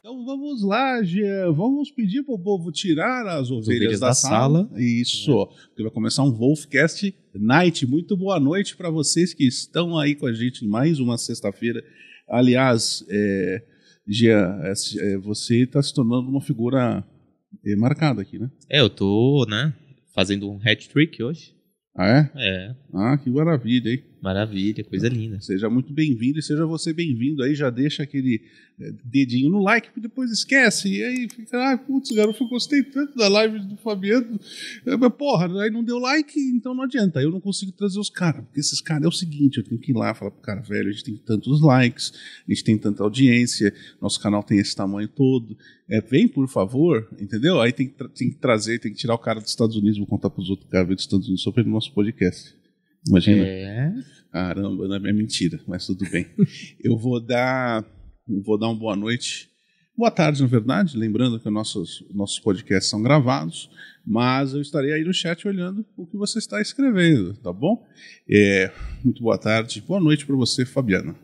Então vamos lá, Jean. Vamos pedir pro povo tirar as ovelhas, ovelhas da, da, sala. sala. Isso. É. Porque vai começar um Wolfcast Night. Muito boa noite para vocês que estão aí com a gente mais uma sexta-feira. Aliás, é, Jean, é, é, você está se tornando uma figura é, marcada aqui, né? É, eu tô, né? fazendo um hat-trick hoje. Ah, é? É. Ah, que maravilha, hein? Maravilha, coisa né? linda. Seja muito bem-vindo e seja você bem-vindo. Aí já deixa aquele eh, dedinho no like, depois esquece. E aí fica, ah, putz, garoto, eu gostei tanto da live do Fabiano. Mas porra, aí não deu like, então não adianta. Eu não consigo trazer os caras. Porque esses caras é o seguinte: eu tenho que ir lá falar pro cara, velho, a gente tem tantos likes, a gente tem tanta audiência, nosso canal tem esse tamanho todo. É, vem, por favor, entendeu? Aí tem que, tem que trazer, tem que tirar o cara dos Estados Unidos, vou contar pros outros caras dos Estados Unidos sobre o nosso podcast. Imagina. É. Caramba, não é mentira, mas tudo bem. eu vou dar, vou dar uma boa noite. Boa tarde, na verdade, lembrando que nossos, nossos podcasts são gravados, mas eu estarei aí no chat olhando o que você está escrevendo, tá bom? É, muito boa tarde, boa noite para você, Fabiana.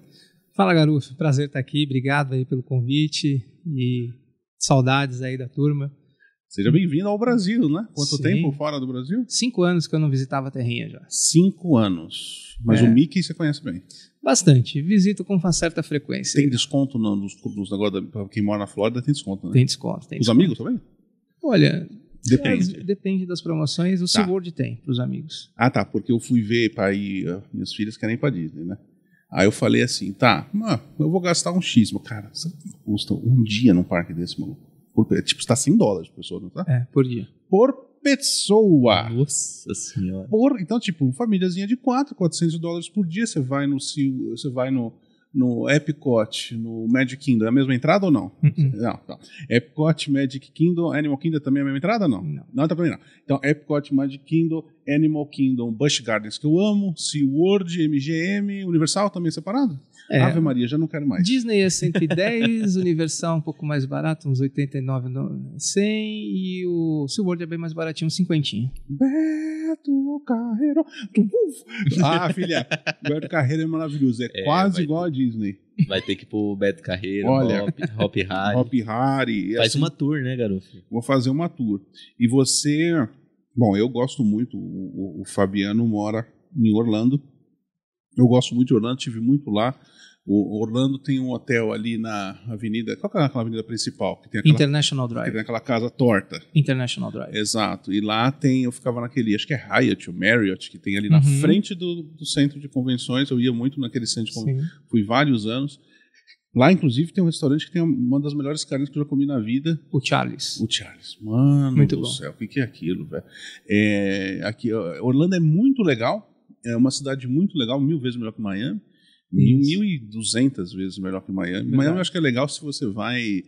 Fala, Garufo, prazer estar aqui, obrigado aí pelo convite e saudades aí da turma. Seja bem-vindo ao Brasil, né? Quanto Sim. tempo fora do Brasil? Cinco anos que eu não visitava a terrinha já. Cinco anos. Mas é. o Mickey você conhece bem? Bastante. Visito com uma certa frequência. Tem desconto no, nos, nos negócios para quem mora na Flórida? Tem desconto, né? Tem desconto. Tem os desconto. amigos também? Olha, Depende. É, depende das promoções, o tá. SeaWorld tem para os amigos. Ah, tá, porque eu fui ver para ir, minhas filhas querem ir para Disney, né? Aí eu falei assim, tá, mano, eu vou gastar um X, mas cara, custa um dia num parque desse, maluco? Por, é tipo, está 100 dólares por pessoa, não tá? É, por dia. Por pessoa. Nossa senhora. Por, então, tipo, famíliazinha de 4, 400 dólares por dia, você vai no você vai no no Epcot, no Magic Kingdom, é a mesma entrada ou não? Uh -uh. Não, tá. Epcot, Magic Kingdom, Animal Kingdom também é a mesma entrada ou não? Não, não também tá não. Então, Epcot, Magic Kingdom, Animal Kingdom, Busch Gardens, que eu amo, SeaWorld, MGM, Universal também é separado? É, Ave Maria, já não quero mais. Disney é 110, Universal um pouco mais barato, uns 89, 100 e o SeaWorld é bem mais baratinho, uns 50. Beto Carreiro. Ah, filha, Beto Carreiro é maravilhoso, é, é quase igual ter. a Disney. Vai ter que pôr Beto Carreiro, Olha, Hop, Harry. Hop Harry. Faz assim, uma tour, né, garoto? Vou fazer uma tour. E você... Bom, eu gosto muito, o, o Fabiano mora em Orlando, eu gosto muito de Orlando, tive muito lá. O Orlando tem um hotel ali na avenida. Qual que é aquela avenida principal? Que tem aquela, International Drive. Que tem aquela casa torta. International Drive. Exato. E lá tem. Eu ficava naquele. Acho que é Hyatt ou Marriott, que tem ali uhum. na frente do, do, centro de convenções. Eu ia muito naquele centro de convenções. Sim. Fui vários anos. Lá, inclusive, tem um restaurante que tem uma das melhores carnes que eu já comi na vida. O Charles. O Charles. Mano muito do bom. céu, o que, é aquilo, velho? É, aqui, Orlando é muito legal é uma cidade muito legal, mil vezes melhor que Miami, mil, mil e duzentas vezes melhor que Miami. Miami eu acho que é legal se você vai,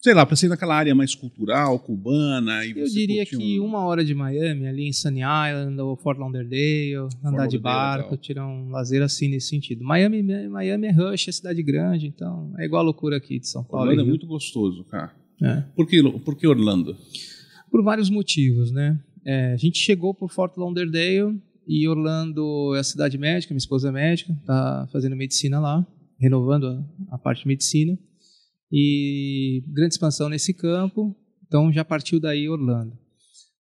sei lá, para ser naquela área mais cultural, cubana. eu diria que um... uma hora de Miami, ali em Sunny Island ou Fort Lauderdale, andar de é barco, tirar um lazer assim nesse sentido. Miami, Miami é rush, é cidade grande, então é igual a loucura aqui de São Paulo. Orlando é muito gostoso, cara. É. Por, que, por que Orlando? Por vários motivos, né? É, a gente chegou por Fort Lauderdale e Orlando é a cidade médica, minha esposa é médica, está fazendo medicina lá, renovando a, a, parte de medicina. E grande expansão nesse campo, então já partiu daí Orlando.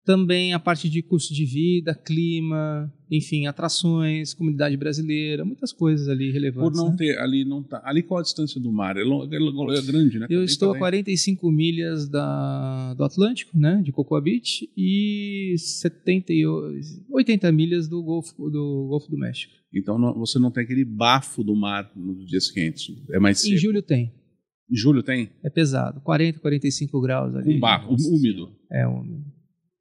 Também a parte de custo de vida, clima, enfim, atrações, comunidade brasileira, muitas coisas ali relevantes. Por não né? ter, ali não tá. Ali qual a distância do mar? É, longo, é, é grande, né? Eu Também estou tá a 45 milhas da, do Atlântico, né? De Cocoa Beach, e 70, 80 milhas do Golfo do, Golfo do México. Então não, você não tem aquele bafo do mar nos dias quentes. É mais Em julho tem. Em julho tem? É pesado, 40, 45 graus ali. Um bafo, úmido. É úmido.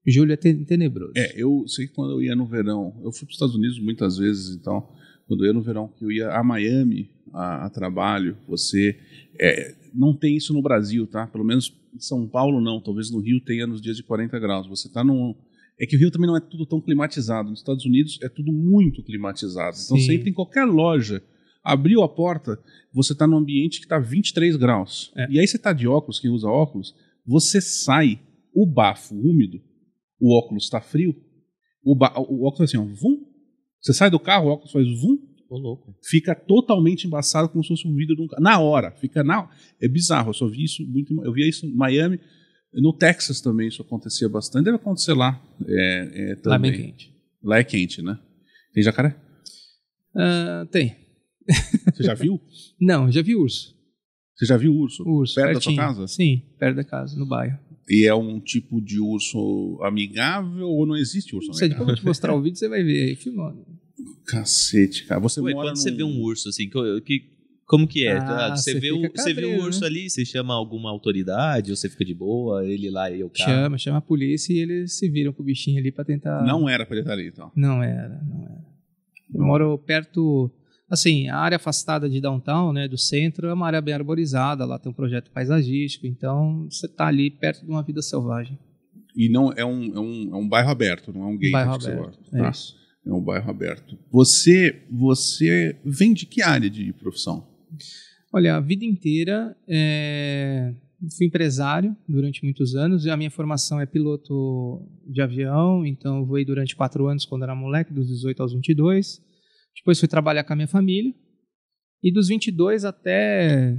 Julho é tenebroso. É, eu sei que quando eu ia no verão, eu fui para os Estados Unidos muitas vezes, então, quando eu ia no verão, que eu ia a Miami a, a trabalho, você. É, não tem isso no Brasil, tá? Pelo menos em São Paulo não, talvez no Rio tenha nos dias de 40 graus. Você está num. É que o Rio também não é tudo tão climatizado. Nos Estados Unidos é tudo muito climatizado. Então Sim. você entra em qualquer loja, abriu a porta, você está num ambiente que está 23 graus. É. E aí você está de óculos, quem usa óculos, você sai, o bafo úmido o óculos está frio. O, o óculos faz assim, ó, vum. Você sai do carro, o óculos faz vum. Ô, louco. Fica totalmente embaçado como se fosse um vidro de um carro. Na hora, fica na É bizarro, eu só vi isso muito. Eu via isso em Miami. No Texas também isso acontecia bastante. Deve acontecer lá. É, é, lá é bem quente. Lá é quente, né? Tem jacaré? Uh, tem. Você já viu? Não, já vi urso. Você já viu urso? Urso. Perto pertinho. da sua casa? Sim, perto da casa, no bairro. E é um tipo de urso amigável ou não existe urso não amigável? Depois eu te mostrar o vídeo, você vai ver aí filmando. Cacete, cara. Você Ué, mora quando num... você vê um urso assim, que, que como que é? Ah, ah você, vê o, você vê o urso né? ali, você chama alguma autoridade, ou você fica de boa, ele lá e eu cá? Chama, chama a polícia e eles se viram com o bichinho ali pra tentar. Não era pra ele estar ali, então. Não era, não era. Eu moro perto Assim, a área afastada de downtown, né, do centro, é uma área bem arborizada, lá tem um projeto paisagístico, então você está ali perto de uma vida selvagem. E não é um, é um, é um bairro aberto, não é um gate bairro aberto, você gosta, tá? é, é um bairro aberto. Você, você vem de que área de profissão? Olha, a vida inteira é, fui empresário durante muitos anos. A minha formação é piloto de avião, então voei durante quatro anos quando era moleque, dos 18 aos 22. Depois fui trabalhar com a minha família. E dos 22 até,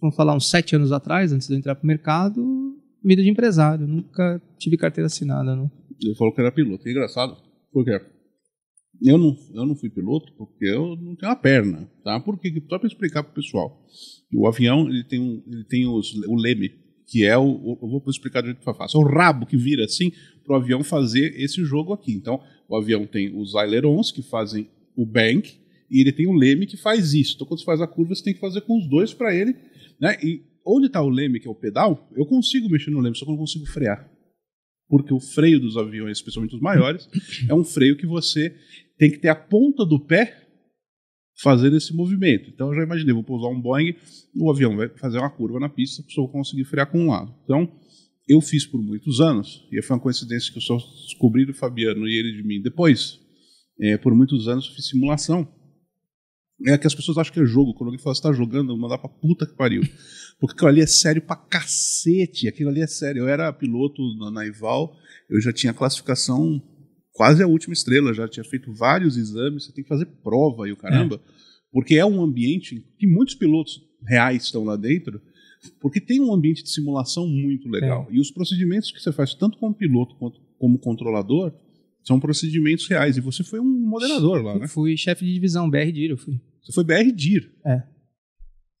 vamos falar, uns 7 anos atrás, antes de eu entrar para o mercado, vida de empresário. Nunca tive carteira assinada. Não. Ele falou que era piloto. É engraçado, porque eu não, eu não fui piloto porque eu não tenho uma perna. Tá? Por quê? Só para explicar para o pessoal. O avião ele tem, um, ele tem os, o leme, que é o, o eu vou explicar do jeito que eu faço, é o rabo que vira assim para o avião fazer esse jogo aqui. Então, o avião tem os ailerons que fazem o bank, e ele tem o leme que faz isso. Então, quando você faz a curva, você tem que fazer com os dois para ele. Né? E onde está o leme, que é o pedal, eu consigo mexer no leme, só que eu não consigo frear. Porque o freio dos aviões, especialmente os maiores, é um freio que você tem que ter a ponta do pé fazendo esse movimento. Então, eu já imaginei, vou pousar um Boeing, o avião vai fazer uma curva na pista, só vou conseguir frear com um lado. Então, eu fiz por muitos anos, e foi uma coincidência que eu só descobri do Fabiano e ele de mim depois, é, por muitos anos fiz simulação. É que as pessoas acham que é jogo. Quando alguém fala, você tá jogando, mandar pra puta que pariu. Porque aquilo ali é sério pra cacete. Aquilo ali é sério. Eu era piloto na Naival, eu já tinha classificação quase a última estrela, já tinha feito vários exames, você tem que fazer prova aí o caramba. É. Porque é um ambiente que muitos pilotos reais estão lá dentro, porque tem um ambiente de simulação muito legal. É. E os procedimentos que você faz, tanto como piloto quanto como controlador, são procedimentos reais. E você foi um moderador lá, né? Fui chefe de divisão, BR-DIR eu fui. Você foi BR-DIR. É.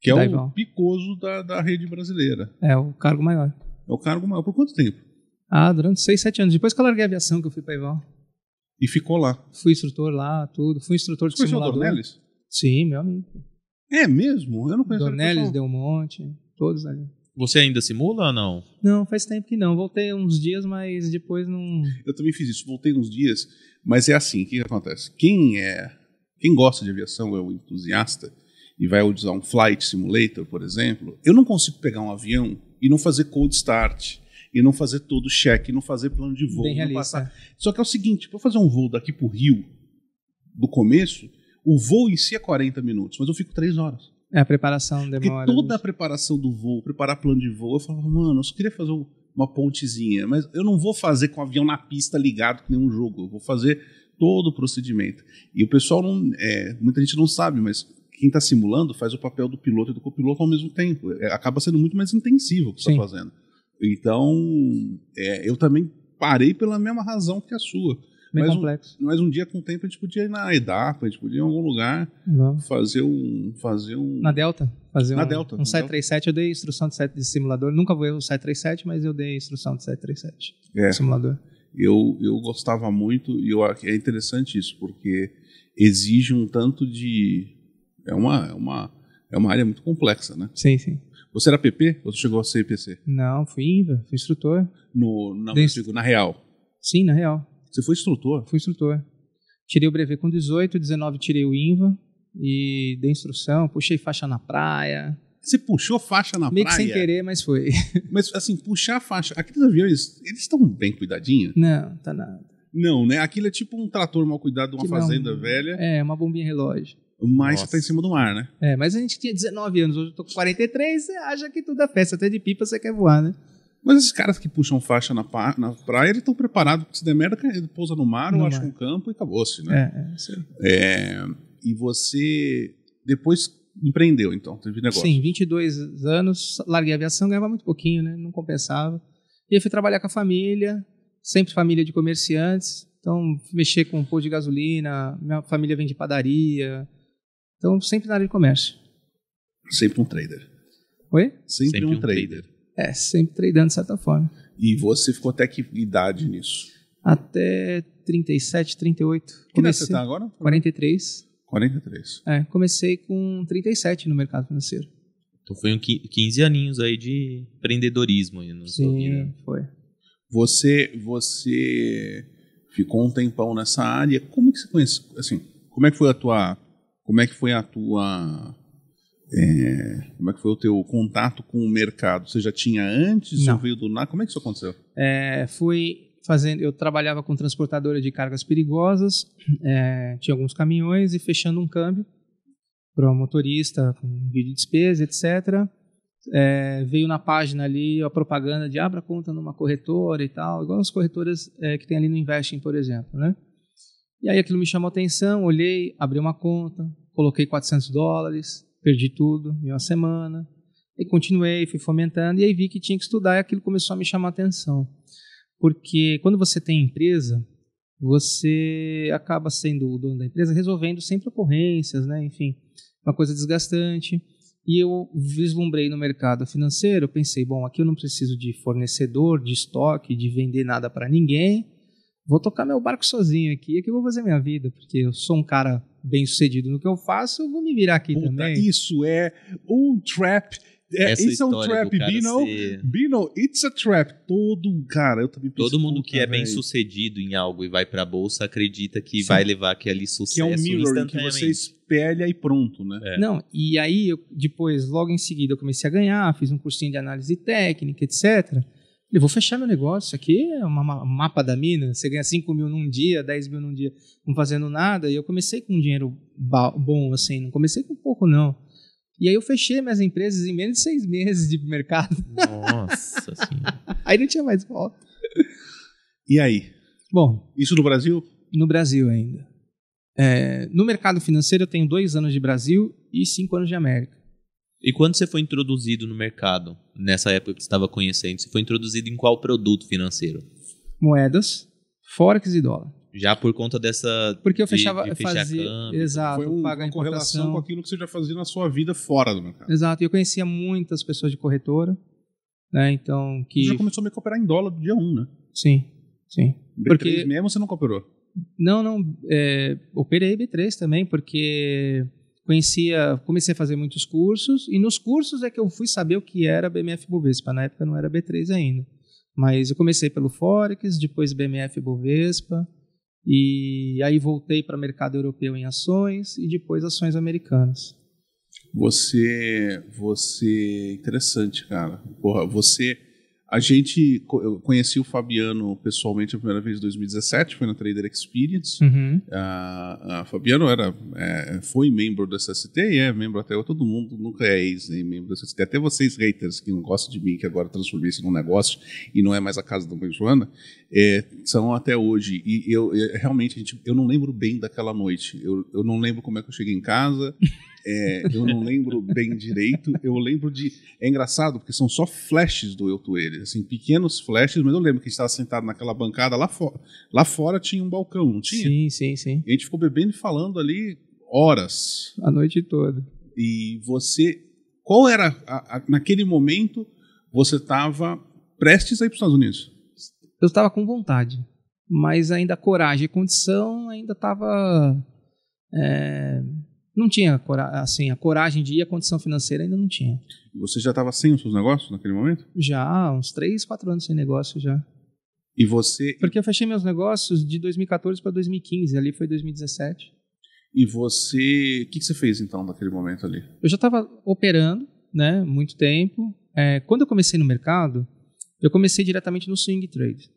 Que é o picoso da, da rede brasileira. É, o cargo maior. É o cargo maior. Por quanto tempo? Ah, durante seis, sete anos. Depois que eu larguei a aviação, que eu fui para Ival. E ficou lá? Fui instrutor lá, tudo. Fui instrutor de Você simulador. Você conheceu o Dornelis? Sim, meu amigo. É mesmo? Eu não conheço Dornelis, Del Monte, todos ali. Você ainda simula ou não? Não, faz tempo que não. Voltei uns dias, mas depois não. Eu também fiz isso, voltei uns dias, mas é assim, o que acontece? Quem é. Quem gosta de aviação é um entusiasta e vai usar um flight simulator, por exemplo, eu não consigo pegar um avião e não fazer cold start, e não fazer todo o check, não fazer plano de voo. Bem realista. É. Só que é o seguinte, para fazer um voo daqui para o Rio, do começo, o voo em si é 40 minutos, mas eu fico 3 horas. É, a preparação demora. Porque toda a né? preparação do voo, preparar plano de voo, eu falava, mano, eu só queria fazer uma pontezinha, mas eu não vou fazer com o avião na pista ligado que nenhum jogo, eu vou fazer todo o procedimento. E o pessoal não, é, muita gente não sabe, mas quem está simulando faz o papel do piloto e do copiloto ao mesmo tempo. É, acaba sendo muito mais intensivo o que está fazendo. Então, é, eu também parei pela mesma razão que a sua. Bem mas complexo. Um, mas um dia com o tempo a gente podia ir na EDAPA, a gente podia ir em algum lugar Vamos. fazer um. fazer um. Na Delta. Fazer na um, Delta. Um 737, 37, eu dei instrução de, set, de simulador. Nunca vou o Site 37, mas eu dei instrução de 737. 37. É. Simulador. Eu, eu gostava muito, e eu, é interessante isso, porque exige um tanto de. É uma, é uma, é uma área muito complexa, né? Sim, sim. Você era PP ou você chegou a ser IPC? Não, fui INVA, fui instrutor. No, não, digo, na real. Sim, na real. Você foi instrutor? Fui instrutor. Tirei o brevet com 18, 19 tirei o INVA e dei instrução, puxei faixa na praia. Você puxou faixa na Meio praia? Meio que sem querer, mas foi. Mas assim, puxar faixa. Aqueles aviões, eles estão bem cuidadinhos? Não, tá nada. Não, né? Aquilo é tipo um trator mal cuidado de uma que fazenda não, velha. É, uma bombinha relógio. Mas Nossa. tá em cima do mar, né? É, mas a gente tinha 19 anos, hoje eu tô com 43, você acha que tudo é festa, até de pipa você quer voar, né? Mas esses caras que puxam faixa na, na praia, eles estão preparados, porque se der merda, ele pousa no mar ou acha um campo e acabou-se, né? É, é, é, e você depois empreendeu, então, teve negócio. Sim, 22 anos, larguei a aviação, ganhava muito pouquinho, né? Não compensava. E aí fui trabalhar com a família, sempre família de comerciantes, então mexer com um posto de gasolina, minha família vende padaria, então sempre na área de comércio. Sempre um trader. Oi? Sempre, sempre um, um trader. trader. É, sempre tradando de certa forma. E você ficou até que idade nisso? Até 37, 38. Que idade você está agora? 43. 43. É, comecei com 37 no mercado financeiro. Então foi um 15 aninhos aí de empreendedorismo aí na sua foi. Você, você ficou um tempão nessa área. Como é que você conhece, assim, como é que foi a tua, como é que foi a tua é, como é que foi o teu contato com o mercado? Você já tinha antes? Não. Você veio do nada? Como é que isso aconteceu? É, fui fazendo... Eu trabalhava com transportadora de cargas perigosas, é, tinha alguns caminhões e fechando um câmbio para o motorista, com vídeo de despesa, etc., é, veio na página ali a propaganda de abra conta numa corretora e tal, igual as corretoras é, que tem ali no Investing, por exemplo, né? E aí aquilo me chamou atenção, olhei, abri uma conta, coloquei 400 dólares, perdi tudo em uma semana. E continuei, fui fomentando, e aí vi que tinha que estudar, e aquilo começou a me chamar a atenção. Porque quando você tem empresa, você acaba sendo o dono da empresa, resolvendo sempre ocorrências, né? enfim, uma coisa desgastante. E eu vislumbrei no mercado financeiro, eu pensei, bom, aqui eu não preciso de fornecedor, de estoque, de vender nada para ninguém. Vou tocar meu barco sozinho aqui, aqui é eu vou fazer minha vida, porque eu sou um cara bem sucedido no que eu faço, eu vou me virar aqui Puta, também. Isso é um trap. É, Essa é trap, Bino. Ser... Bino, it's a trap. Todo cara, eu também Todo mundo que é véio. bem sucedido em algo e vai pra bolsa acredita que Sim. vai levar aquele sucesso. Que é um mirror que você espelha e pronto, né? É. Não, e aí eu, depois, logo em seguida, eu comecei a ganhar, fiz um cursinho de análise técnica, etc. Falei, vou fechar meu negócio. Isso aqui é um mapa da mina. Você ganha 5 mil num dia, 10 mil num dia, não fazendo nada. E eu comecei com um dinheiro bom, assim. Não comecei com pouco, não. E aí eu fechei minhas empresas em menos de seis meses de mercado. Nossa senhora. aí não tinha mais volta. E aí? Bom. Isso no Brasil? No Brasil ainda. É, no mercado financeiro eu tenho dois anos de Brasil e cinco anos de América. E quando você foi introduzido no mercado, nessa época que você estava conhecendo, você foi introduzido em qual produto financeiro? Moedas, Forex e dólar. Já por conta dessa. Porque eu fechava. De, de fazia, câmbio, exato, foi um, paga uma correlação com aquilo que você já fazia na sua vida fora do mercado. Exato, e eu conhecia muitas pessoas de corretora. Né, então, que... Você já começou a me cooperar em dólar do dia 1, um, né? Sim, sim. B3 porque... mesmo você não cooperou? Não, não. É, operei B3 também, porque conhecia, comecei a fazer muitos cursos e nos cursos é que eu fui saber o que era BMF Bovespa. Na época não era B3 ainda, mas eu comecei pelo Forex, depois BMF Bovespa e aí voltei para o mercado europeu em ações e depois ações americanas. Você, você, interessante, cara. Porra, você a gente, eu conheci o Fabiano pessoalmente a primeira vez em 2017, foi na Trader Experience. Uhum. Uh, Fabiano era, é, foi membro do SST e é membro até todo mundo, nunca é ex-membro do SST. Até vocês, haters, que não gostam de mim, que agora transformei isso num negócio e não é mais a casa da mãe Joana, é, são até hoje. E eu, eu é, realmente, gente, eu não lembro bem daquela noite. Eu, eu não lembro como é que eu cheguei em casa. É, eu não lembro bem direito. Eu lembro de. É engraçado, porque são só flashes do Eu Toelho, assim, pequenos flashes, mas eu lembro que a gente estava sentado naquela bancada lá fora. Lá fora tinha um balcão, não tinha? Sim, sim, sim. E a gente ficou bebendo e falando ali horas. A noite toda. E você. Qual era. A, a, naquele momento, você estava prestes a ir para os Estados Unidos? Eu estava com vontade. Mas ainda coragem e condição ainda estava. É não tinha assim, a coragem de ir, a condição financeira ainda não tinha. Você já estava sem os seus negócios naquele momento? Já, uns 3, 4 anos sem negócio já. E você. Porque eu fechei meus negócios de 2014 para 2015, ali foi 2017. E você. O que, que você fez então naquele momento ali? Eu já estava operando, né, muito tempo. É, quando eu comecei no mercado, eu comecei diretamente no swing trade.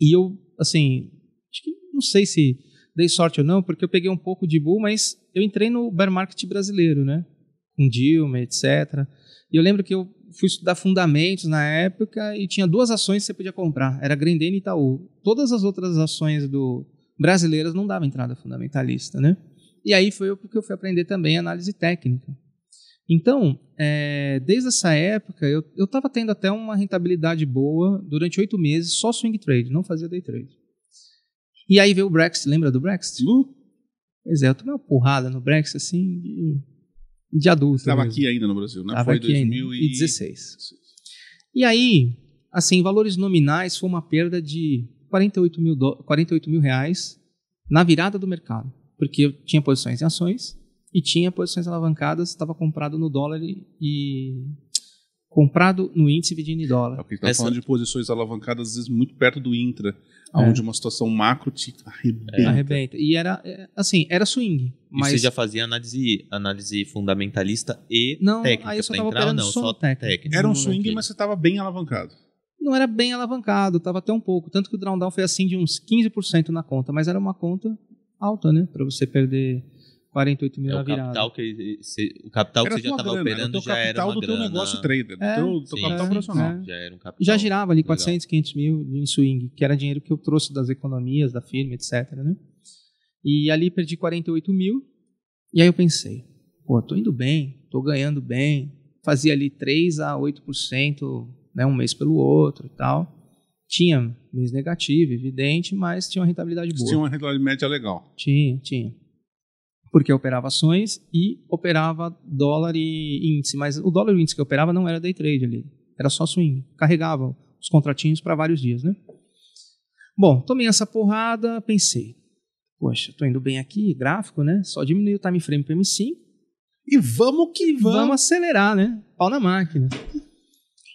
E eu, assim, acho que não sei se dei sorte ou não, porque eu peguei um pouco de bull, mas eu entrei no bear market brasileiro, né? Com Dilma, etc. E eu lembro que eu fui estudar fundamentos na época e tinha duas ações que você podia comprar. Era Grendene e Itaú. Todas as outras ações do brasileiras não davam entrada fundamentalista, né? E aí foi porque eu fui aprender também análise técnica. Então, é, desde essa época, eu estava tendo até uma rentabilidade boa durante oito meses, só swing trade, não fazia day trade. E aí veio o Brexit, lembra do Brexit? Uh. Pois é, eu tomei uma porrada no Brexit assim de, de adulto. Estava aqui ainda no Brasil, né? Tava foi aqui 2016. E... e aí, assim, valores nominais foi uma perda de 48 mil, do... 48 mil reais na virada do mercado. Porque eu tinha posições em ações e tinha posições alavancadas, estava comprado no dólar e, comprado no índice vendido em dólar. É, está Essa... falando de posições alavancadas, às vezes, muito perto do intra, é. onde uma situação macro te arrebenta. É. Arrebenta. E era, é, assim, era swing. Mas... E você já fazia análise, análise fundamentalista e não, técnica aí eu só pra entrar? Não, só técnica. técnica. Era um swing, mas você estava bem alavancado. Não era bem alavancado, estava até um pouco. Tanto que o drawdown foi assim de uns 15% na conta, mas era uma conta alta, né? Para você perder 48 mil é, na virada. Capital que, se, o capital era que você já estava né? operando já era uma grana. capital do teu negócio trader, é, do teu, sim, capital é, profissional É. Já era um capital. Já girava ali legal. 400, 500 mil em swing, que era dinheiro que eu trouxe das economias, da firma, etc. Né? E ali perdi 48 mil. E aí eu pensei, pô, tô indo bem, tô ganhando bem. Fazia ali 3 a 8%, né, um mês pelo outro e tal. Tinha mês negativo, evidente, mas tinha uma rentabilidade boa. Tinha uma rentabilidade média legal. Tinha, tinha porque eu operava ações e operava dólar e índice, mas o dólar e índice que eu operava não era day trade ali, era só swing, carregava os contratinhos para vários dias, né? Bom, tomei essa porrada, pensei, poxa, tô indo bem aqui, gráfico, né? Só diminui o time frame para M5 e vamos que vamos. Vamos acelerar, né? Pau na máquina.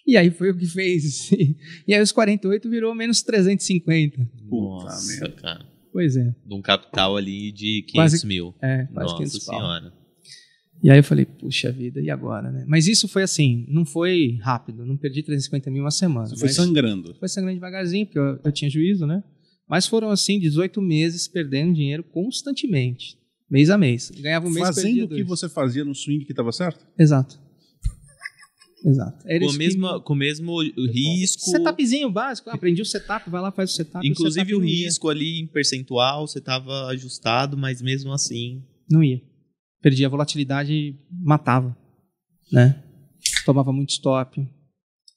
E aí foi o que fez. E aí os 48 virou menos 350. Nossa, Nossa cara. Pois é. De um capital ali de 500 quase, mil. É, quase Nossa 500 senhora. E aí eu falei, puxa vida, e agora, né? Mas isso foi assim, não foi rápido, não perdi 350 mil uma semana. Você foi sangrando. Foi sangrando devagarzinho, porque eu, eu tinha juízo, né? Mas foram assim 18 meses perdendo dinheiro constantemente, mês a mês. Ganhava um mês Fazendo o que dois. você fazia no swing que estava certo? Exato. Exato. Era é com, mesma, que... com o mesmo é risco. Setupzinho básico. Ah, aprendi o setup, vai lá, faz o setup. Inclusive o, setup o risco ali em percentual, você estava ajustado, mas mesmo assim. Não ia. Perdia a volatilidade matava. Né? Tomava muito stop.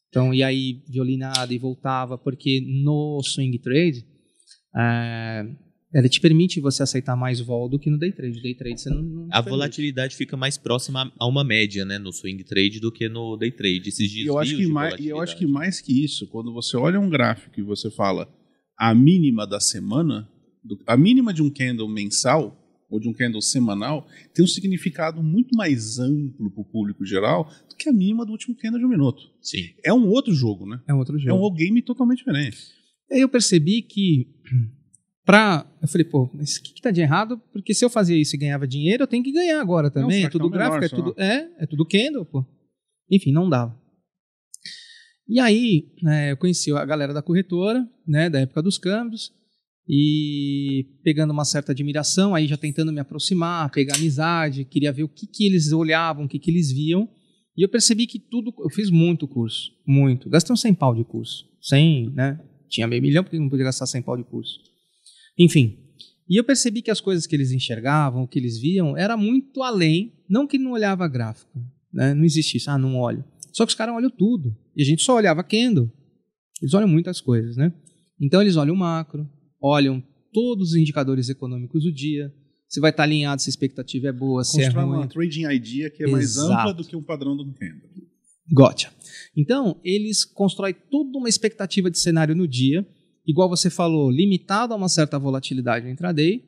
Então, e aí violinada e voltava, porque no swing trade. É ela te permite você aceitar mais vol do que no day trade. Day trade você não, não a volatilidade fica mais próxima a uma média, né, no swing trade do que no day trade. Esses dias eu acho que mais, eu acho que mais que isso, quando você olha um gráfico e você fala a mínima da semana, a mínima de um candle mensal ou de um candle semanal tem um significado muito mais amplo para o público geral do que a mínima do último candle de um minuto. Sim. É um outro jogo, né? É um outro jogo. É um game totalmente diferente. Eu percebi que Pra, eu falei, pô, mas o que, que tá de errado? Porque se eu fazia isso e ganhava dinheiro, eu tenho que ganhar agora também. Não, é, é tudo gráfico, é tudo, é, é tudo Kendall, pô. Enfim, não dava. E aí, né, eu conheci a galera da corretora, né, da época dos câmbios, e pegando uma certa admiração, aí já tentando me aproximar, pegar amizade, queria ver o que, que eles olhavam, o que, que eles viam. E eu percebi que tudo. Eu fiz muito curso, muito. Gastei uns 100 pau de curso. 100, né? Tinha meio milhão, porque não podia gastar 100 pau de curso. Enfim. E eu percebi que as coisas que eles enxergavam, o que eles viam, era muito além. Não que não olhava gráfico, né? não existisse, ah, não olho. Só que os caras olham tudo. E a gente só olhava Kendo. Eles olham muitas coisas, né? Então eles olham o macro, olham todos os indicadores econômicos do dia, se vai estar alinhado, se a expectativa é boa, Constrói se é ruim. uma trading idea que é Exato. mais ampla do que um padrão do kendo Gotcha. Então, eles constroem toda uma expectativa de cenário no dia igual você falou, limitado a uma certa volatilidade intraday.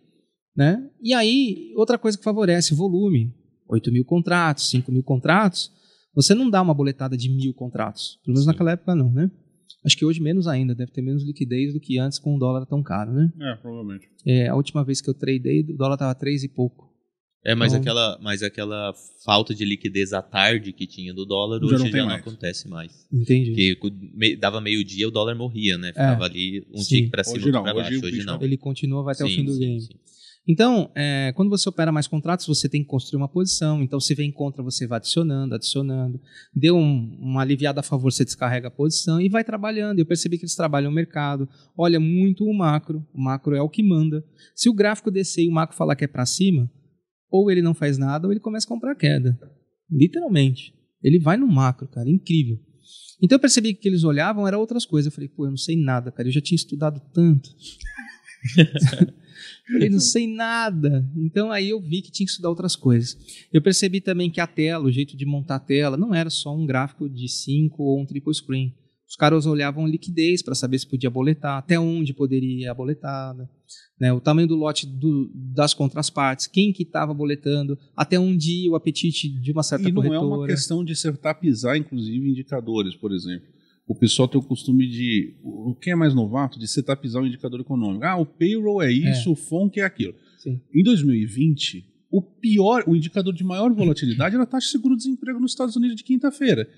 Né? E aí, outra coisa que favorece, volume. 8 mil contratos, 5 mil contratos. Você não dá uma boletada de mil contratos. Pelo menos Sim. naquela época não, né? Acho que hoje menos ainda, deve ter menos liquidez do que antes com o dólar tão caro, né? É, provavelmente. É, a última vez que eu tradei, o dólar estava 3 e pouco. É, mas, então, aquela, mas aquela falta de liquidez à tarde que tinha do dólar, hoje já não, já não mais. acontece mais. Entendi. Porque dava meio-dia, o dólar morria, né? É. Ficava é, ali um sim. tique para cima e para baixo. Hoje, hoje não. Ele continua, vai até sim, o fim do sim, game. Sim. Então, é, quando você opera mais contratos, você tem que construir uma posição. Então, se vem contra, você vai adicionando, adicionando. Deu um, uma aliviada a favor, você descarrega a posição e vai trabalhando. Eu percebi que eles trabalham o mercado. Olha muito o macro. O macro é o que manda. Se o gráfico descer e o macro falar que é para cima, ou ele não faz nada, ou ele começa a comprar queda. Literalmente. Ele vai no macro, cara. incrível. Então eu percebi que eles olhavam, era outras coisas. Eu falei, pô, eu não sei nada, cara. Eu já tinha estudado tanto. falei, não sei nada. Então aí eu vi que tinha que estudar outras coisas. Eu percebi também que a tela, o jeito de montar a tela, não era só um gráfico de 5 ou um triple screen os caras olhavam liquidez para saber se podia boletar, até onde poderia boletar, né? né o tamanho do lote do, das contrapartes, quem que estava boletando, até onde o apetite de uma certa e corretora. E não é uma questão de sertapizar, inclusive, indicadores, por exemplo. O pessoal tem o costume de, quem é mais novato, de setapizar o um indicador econômico. Ah, o payroll é isso, é. o FONC é aquilo. Sim. Em 2020, o pior, o indicador de maior volatilidade era a taxa de seguro-desemprego nos Estados Unidos de quinta-feira.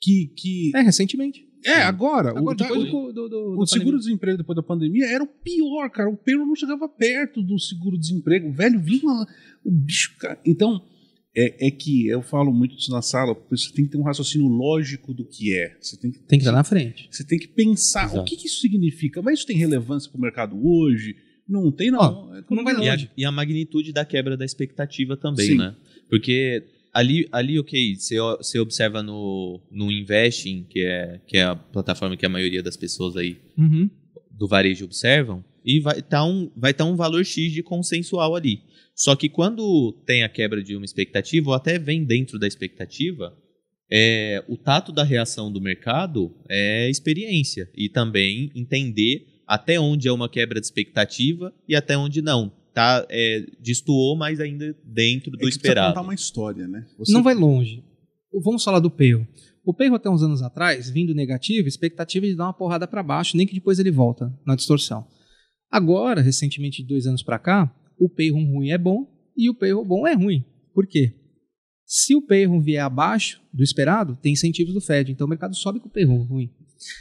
Que, que... É, recentemente. É, agora. agora o, depois o, do, do, do o seguro-desemprego depois da pandemia era o pior, cara. O payroll não chegava perto do seguro-desemprego. O velho vinha lá, o bicho, cara. Então, é, é, que eu falo muito isso na sala, você tem que ter um raciocínio lógico do que é. Você tem que, tem que estar na frente. Você tem que pensar Exato. o que, que, isso significa. Mas isso tem relevância para o mercado hoje? Não tem, não. Ó, é, não vai longe. E a, e a magnitude da quebra da expectativa também, Sim. né? Porque ali, ali ok, você, você observa no, no Investing, que é, que é a plataforma que a maioria das pessoas aí uhum. do varejo observam, e vai estar tá um, vai tá um valor X de consensual ali. Só que quando tem a quebra de uma expectativa, ou até vem dentro da expectativa, é, o tato da reação do mercado é experiência e também entender até onde é uma quebra de expectativa e até onde não tá, é, destoou, mas ainda dentro do é esperado. contar uma história, né? Você... Não vai longe. Vamos falar do Peio. O Peio, até uns anos atrás, vindo negativo, expectativa de dar uma porrada para baixo, nem que depois ele volta na distorção. Agora, recentemente, de dois anos para cá, o perro ruim é bom e o perro bom é ruim. Por quê? Se o perro vier abaixo do esperado, tem incentivos do Fed, então o mercado sobe com o perro ruim.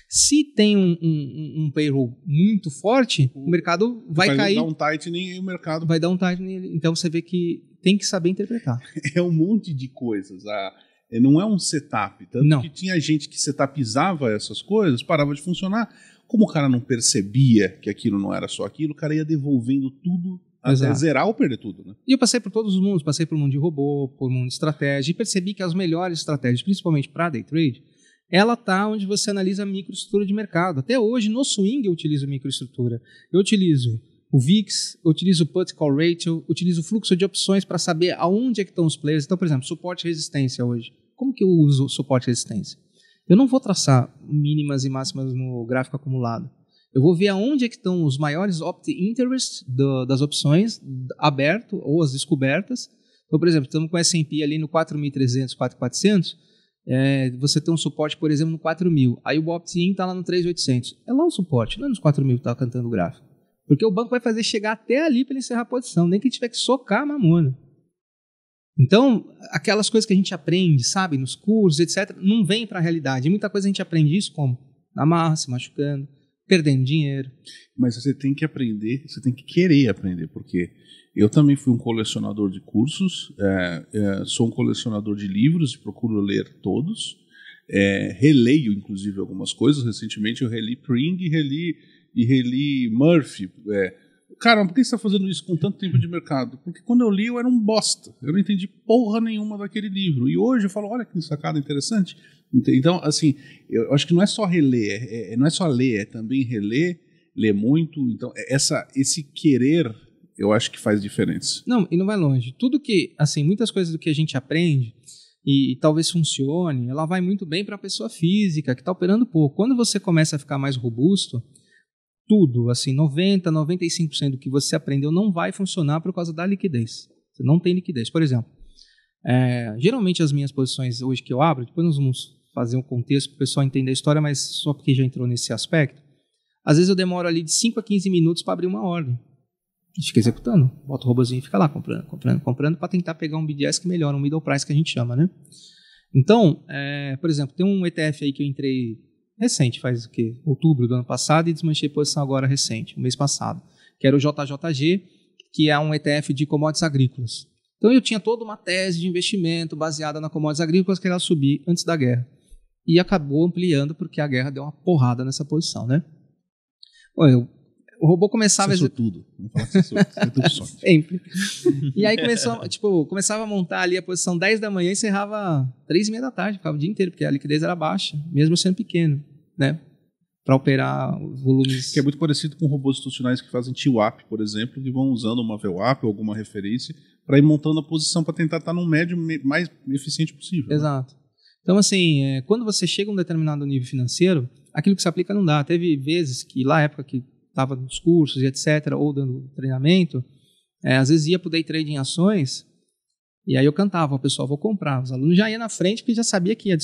Se tem um, um, um payroll muito forte, o, uhum. o mercado vai cair. Vai dar um tightening e o mercado. Vai dar um tightening. Então você vê que tem que saber interpretar. é um monte de coisas. a ah, é, não é um setup. Tanto não. que tinha gente que setupizava essas coisas, parava de funcionar. Como o cara não percebia que aquilo não era só aquilo, o cara ia devolvendo tudo Exato. zerar ou perder tudo, né? E eu passei por todos os mundos, passei por mundo de robô, por mundo de estratégia, e percebi que as melhores estratégias, principalmente para day trade, ela está onde você analisa a microestrutura de mercado. Até hoje, no swing, eu utilizo microestrutura. Eu utilizo o VIX, eu utilizo o put call ratio, utilizo o fluxo de opções para saber aonde é que estão os players. Então, por exemplo, suporte e resistência hoje. Como que eu uso suporte e resistência? Eu não vou traçar mínimas e máximas no gráfico acumulado. Eu vou ver aonde é que estão os maiores opt-interest das opções aberto ou as descobertas. Então, por exemplo, estamos com S&P ali no 4.300, 4.400 é, você tem um suporte, por exemplo, no mil. Aí o opt-in está lá no 3800. É lá o suporte, não é nos mil que está cantando o gráfico. Porque o banco vai fazer chegar até ali para ele encerrar a posição, nem que ele tiver que socar a mamona. Então, aquelas coisas que a gente aprende, sabe, nos cursos, etc., não vem para a realidade. E muita coisa a gente aprende isso como? Na marra, se machucando, perdendo dinheiro. Mas você tem que aprender, você tem que querer aprender, porque eu também fui um colecionador de cursos, é, é, sou um colecionador de livros e procuro ler todos. É, releio, inclusive, algumas coisas. Recentemente eu reli Pring e reli, e reli Murphy. É, cara, por que você está fazendo isso com tanto tempo de mercado? Porque quando eu li eu era um bosta. Eu não entendi porra nenhuma daquele livro. E hoje eu falo, olha que sacada interessante. Então, assim, eu acho que não é só reler, é, é, não é só ler, é também reler, ler muito. Então, essa, esse querer eu acho que faz diferença. Não, e não vai longe. Tudo que, assim, muitas coisas do que a gente aprende e, e talvez funcione, ela vai muito bem para a pessoa física que está operando pouco. Quando você começa a ficar mais robusto, tudo, assim, 90, 95% do que você aprendeu não vai funcionar por causa da liquidez. Você não tem liquidez. Por exemplo, é, geralmente as minhas posições hoje que eu abro, depois nós vamos fazer um contexto para o pessoal entender a história, mas só porque já entrou nesse aspecto, às vezes eu demoro ali de 5 a 15 minutos para abrir uma ordem a gente fica executando, bota o robozinho e fica lá comprando, comprando, comprando para tentar pegar um BDS que melhora, um middle price que a gente chama, né? Então, é, por exemplo, tem um ETF aí que eu entrei recente, faz o quê? Outubro do ano passado e desmanchei posição agora recente, o mês passado, que era o JJG, que é um ETF de commodities agrícolas. Então eu tinha toda uma tese de investimento baseada na commodities agrícolas que era subir antes da guerra. E acabou ampliando porque a guerra deu uma porrada nessa posição, né? Bom, eu o robô começava. Censura tudo. Vamos falar censura. Sempre. E aí começou, tipo, começava a montar ali a posição 10 da manhã e encerrava 3 e meia da tarde, ficava o dia inteiro, porque a liquidez era baixa, mesmo sendo pequeno, né? Para operar os volumes. Que é muito parecido com robôs institucionais que fazem TWAP, por exemplo, que vão usando uma VWAP ou alguma referência para ir montando a posição para tentar estar tá no médio mais eficiente possível. Né? Exato. Né? Então, assim, é, quando você chega a um determinado nível financeiro, aquilo que se aplica não dá. Teve vezes que, lá época que estava nos cursos e etc., ou dando treinamento, é, às vezes ia para o day trade em ações, e aí eu cantava, o pessoal, vou comprar. Os alunos já iam na frente, porque já sabia que ia.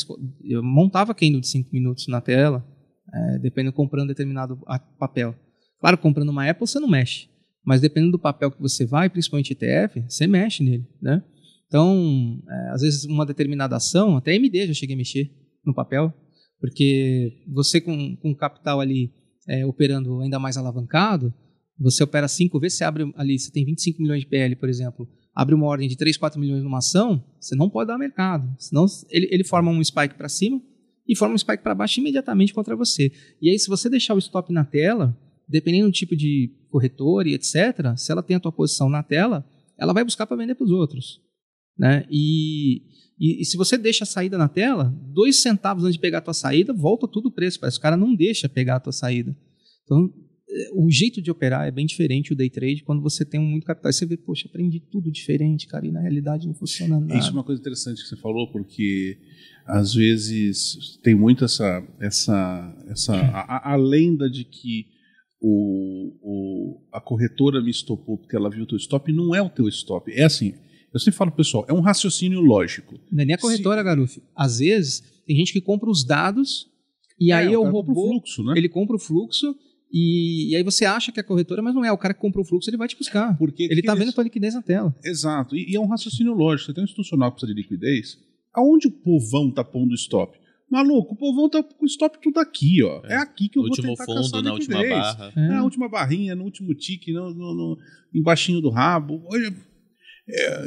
Eu montava candle de 5 minutos na tela, é, dependendo, comprando determinado papel. Claro, comprando uma Apple você não mexe, mas dependendo do papel que você vai, principalmente ETF, você mexe nele, né? Então, é, às vezes uma determinada ação, até MD já cheguei a mexer no papel, porque você com, com capital ali é, operando ainda mais alavancado, você opera cinco vezes, você abre ali, você tem 25 milhões de PL, por exemplo, abre uma ordem de 3, 4 milhões numa ação, você não pode dar mercado. Senão ele, ele forma um spike para cima e forma um spike para baixo imediatamente contra você. E aí, se você deixar o stop na tela, dependendo do tipo de corretor e etc., se ela tem a tua posição na tela, ela vai buscar para vender para os outros. Né? E, e, e, se você deixa a saída na tela, dois centavos antes de pegar a tua saída, volta tudo o preço. Parece que o cara não deixa pegar a tua saída. Então, é, o jeito de operar é bem diferente o day trade quando você tem muito capital. Você vê, poxa, aprendi tudo diferente, cara, e na realidade não funciona nada. Isso é uma coisa interessante que você falou, porque às vezes tem muito essa essa essa a, a lenda de que o, o, a corretora me estopou porque ela viu o teu stop, não é o teu stop. É assim, eu sempre falo, pessoal, é um raciocínio lógico. Não é nem a corretora, Se... Garuf. Às vezes, tem gente que compra os dados e é, aí o, o robô. Compra o fluxo, né? Ele compra o fluxo e, e, aí você acha que é a corretora, mas não é. O cara que comprou o fluxo, ele vai te buscar. Porque ele está é vendo a tua liquidez na tela. Exato. E, e, é um raciocínio lógico. Você tem um institucional que precisa de liquidez. Aonde o povão está pondo stop? Maluco, o povão tá com stop tudo aqui, ó. É, é aqui que eu último vou tentar fundo, caçar na última barra. É. Na última barrinha, no último tique, no, no, no, embaixinho do rabo. Olha, é,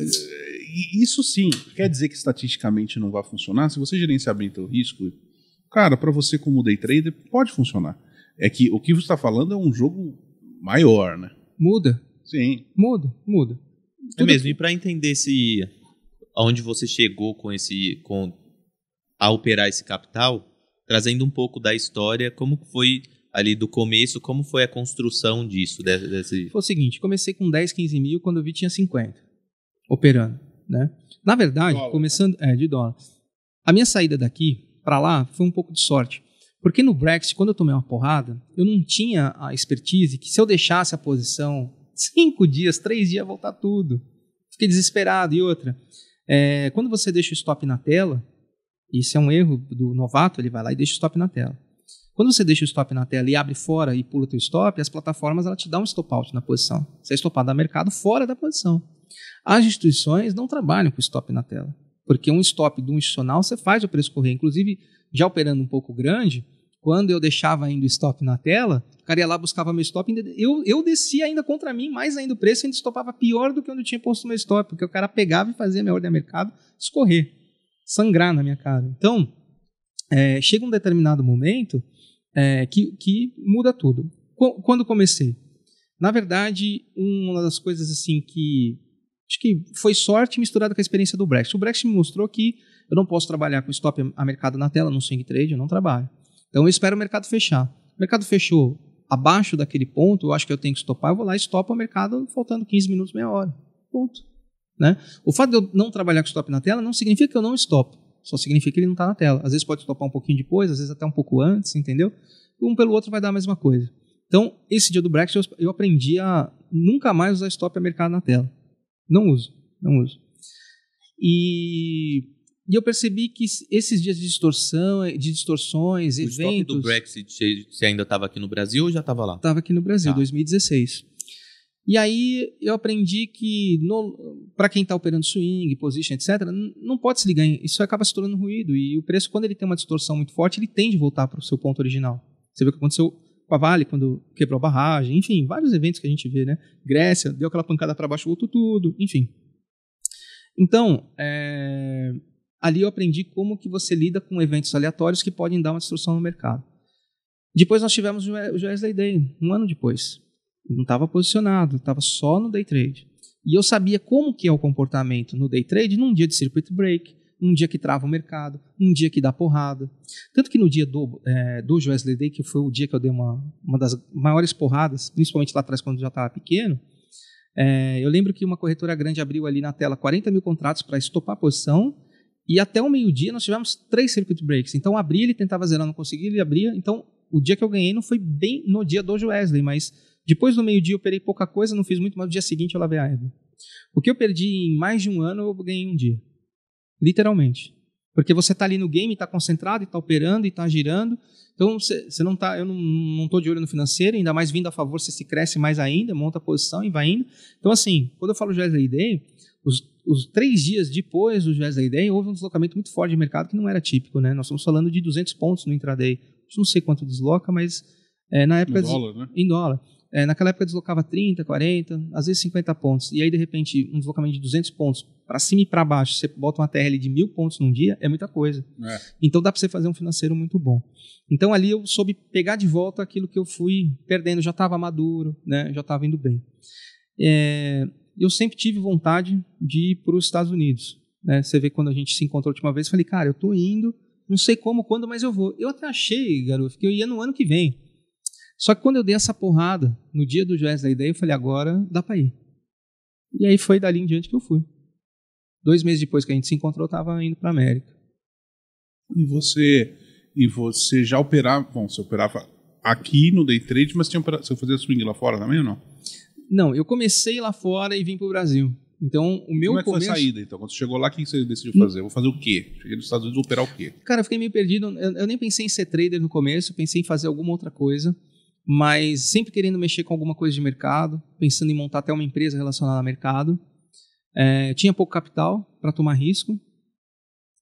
isso sim, quer dizer que estatisticamente não vai funcionar? Se você gerenciar bem o risco, cara, para você como day trader, pode funcionar. É que o que você está falando é um jogo maior, né? Muda. Sim. Muda, muda. É mesmo, que... e para entender se aonde você chegou com esse com a operar esse capital, trazendo um pouco da história, como foi ali do começo, como foi a construção disso? Desse... Foi o seguinte, comecei com 10, 15 mil, quando eu vi tinha 50 operando, né? Na verdade, dólar. Né? começando é, de dólar. A minha saída daqui para lá foi um pouco de sorte, porque no Brexit, quando eu tomei uma porrada, eu não tinha a expertise que se eu deixasse a posição cinco dias, três dias, voltar tudo. Fiquei desesperado. E outra, é, quando você deixa o stop na tela, isso é um erro do novato, ele vai lá e deixa o stop na tela. Quando você deixa o stop na tela e abre fora e pula o teu stop, as plataformas ela te dá um stop out na posição. Você é estopado do mercado fora da posição. As instituições não trabalham com stop na tela, porque um stop de um institucional você faz o preço correr. Inclusive, já operando um pouco grande, quando eu deixava ainda o stop na tela, o cara ia lá, buscava meu stop, eu, eu descia ainda contra mim, mais ainda o preço, ainda estopava pior do que onde eu tinha posto meu stop, porque o cara pegava e fazia minha ordem a mercado escorrer, sangrar na minha cara. Então, é, chega um determinado momento é, que, que muda tudo. Quando comecei? Na verdade, uma das coisas assim que acho que foi sorte misturada com a experiência do Brexit. O Brexit me mostrou que eu não posso trabalhar com stop a mercado na tela, no swing trade, eu não trabalho. Então eu espero o mercado fechar. O mercado fechou abaixo daquele ponto, eu acho que eu tenho que stopar, eu vou lá e stopo o mercado faltando 15 minutos, meia hora. Ponto. Né? O fato de eu não trabalhar com stop na tela não significa que eu não stop. Só significa que ele não está na tela. Às vezes pode stopar um pouquinho depois, às vezes até um pouco antes, entendeu? Um pelo outro vai dar a mesma coisa. Então, esse dia do Brexit, eu aprendi a nunca mais usar stop a mercado na tela. Não uso, não uso. E, e eu percebi que esses dias de distorção, eh, de distorções, o eventos... O do Brexit, você ainda estava aqui no Brasil ou já estava lá? Estava aqui no Brasil, tá. 2016. E aí eu aprendi que para quem está operando swing, position, etc., não pode se ligar. Isso acaba se tornando ruído. E o preço, quando ele tem uma distorção muito forte, ele tende a voltar para o seu ponto original. Você vê o que aconteceu a Vale quando quebrou a barragem, enfim, vários eventos que a gente vê, né? Grécia deu aquela pancada para baixo, voltou tudo, enfim. Então, é, ali eu aprendi como que você lida com eventos aleatórios que podem dar uma destruição no mercado. Depois nós tivemos o Wesley Day, um ano depois. Eu não estava posicionado, estava só no day trade. E eu sabia como que é o comportamento no day trade num dia de circuit break, um dia que trava o mercado, um dia que dá porrada. Tanto que no dia do, é, do Wesley Day, que foi o dia que eu dei uma, uma das maiores porradas, principalmente lá atrás quando já estava pequeno, é, eu lembro que uma corretora grande abriu ali na tela 40 mil contratos para estopar a posição e até o meio-dia nós tivemos três circuit breaks. Então abria, ele tentava zerar, não conseguia, ele abria. Então o dia que eu ganhei não foi bem no dia do Wesley, mas depois do meio-dia eu operei pouca coisa, não fiz muito, mas no dia seguinte eu lavei a erva. O que eu perdi em mais de um ano, eu ganhei um dia. Literalmente. Porque você está ali no game, está concentrado, está operando, está girando. Então, você, não tá, eu não estou de olho no financeiro, ainda mais vindo a favor, você se cresce mais ainda, monta a posição e vai indo. Então, assim, quando eu falo Jazz Day, os, os três dias depois do Wesley Day, houve um deslocamento muito forte de mercado que não era típico. Né? Nós estamos falando de 200 pontos no intraday. Não sei quanto desloca, mas é, na época... Em dólar, né? Em dólar. É, naquela época deslocava 30, 40, às vezes 50 pontos. E aí, de repente, um deslocamento de 200 pontos para cima e para baixo, você bota uma TRL de mil pontos num dia, é muita coisa. É. Então dá para você fazer um financeiro muito bom. Então ali eu soube pegar de volta aquilo que eu fui perdendo. já estava maduro, né? já estava indo bem. É, eu sempre tive vontade de ir para os Estados Unidos. Né? Você vê quando a gente se encontrou a última vez, eu falei, cara, eu tô indo, não sei como, quando, mas eu vou. Eu até achei, garoto, que eu ia no ano que vem. Só que quando eu dei essa porrada, no dia do da ideia eu falei, agora dá para ir. E aí foi dali em diante que eu fui. Dois meses depois que a gente se encontrou, eu estava indo para América. E você e você já operava, bom, você operava aqui no day trade, mas tinha você fazia swing lá fora também ou não? Não, eu comecei lá fora e vim para o Brasil. Então, o meu Como é que começo... foi a saída, então? Quando você chegou lá, o que você decidiu fazer? vou fazer o quê? Cheguei nos Estados Unidos, vou operar o quê? Cara, eu fiquei meio perdido. Eu, eu nem pensei em ser trader no começo, pensei em fazer alguma outra coisa mas sempre querendo mexer com alguma coisa de mercado, pensando em montar até uma empresa relacionada a mercado. É, tinha pouco capital para tomar risco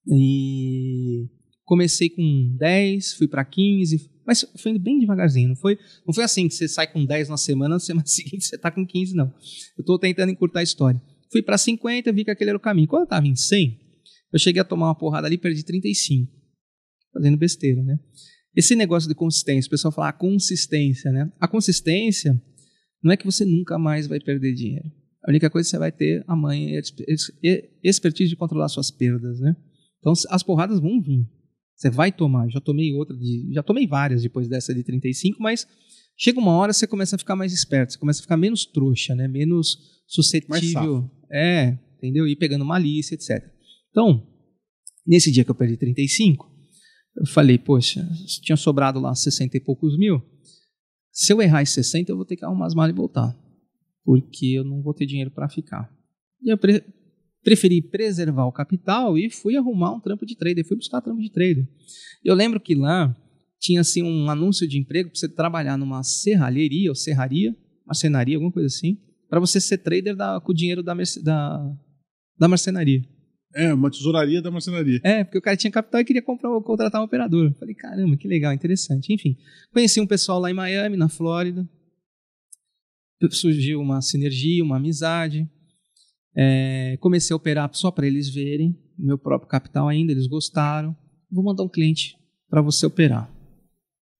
e comecei com 10, fui para 15, mas foi indo bem devagarzinho. Não foi, não foi assim que você sai com 10 na semana, na semana seguinte você está com 15, não. Eu estou tentando encurtar a história. Fui para 50, vi que aquele era o caminho. Quando eu estava em 100, eu cheguei a tomar uma porrada ali, perdi 35. Fazendo besteira, né? Esse negócio de consistência, o pessoal fala ah, consistência, né? A consistência não é que você nunca mais vai perder dinheiro. A única coisa é que você vai ter a mãe é a expertise de controlar suas perdas, né? Então as porradas vão vir. Você vai tomar. Já tomei outra de, já tomei várias depois dessa de 35, mas chega uma hora você começa a ficar mais esperto, você começa a ficar menos trouxa, né? Menos suscetível. É, entendeu? E pegando malícia, etc. Então, nesse dia que eu perdi 35, eu falei, poxa, tinha sobrado lá 60 e poucos mil. Se eu errar em 60, eu vou ter que arrumar as malas e voltar, porque eu não vou ter dinheiro para ficar. E eu pre preferi preservar o capital e fui arrumar um trampo de trader, fui buscar trampo de trader. Eu lembro que lá tinha assim um anúncio de emprego para você trabalhar numa serralheria ou serraria, marcenaria, alguma coisa assim, para você ser trader da, com o dinheiro da, da, da marcenaria. É, uma tesouraria da marcenaria. É, porque o cara tinha capital e queria comprar, contratar um operador. Falei, caramba, que legal, interessante. Enfim, conheci um pessoal lá em Miami, na Flórida. Surgiu uma sinergia, uma amizade. É, comecei a operar só para eles verem. Meu próprio capital ainda, eles gostaram. Vou mandar um cliente para você operar.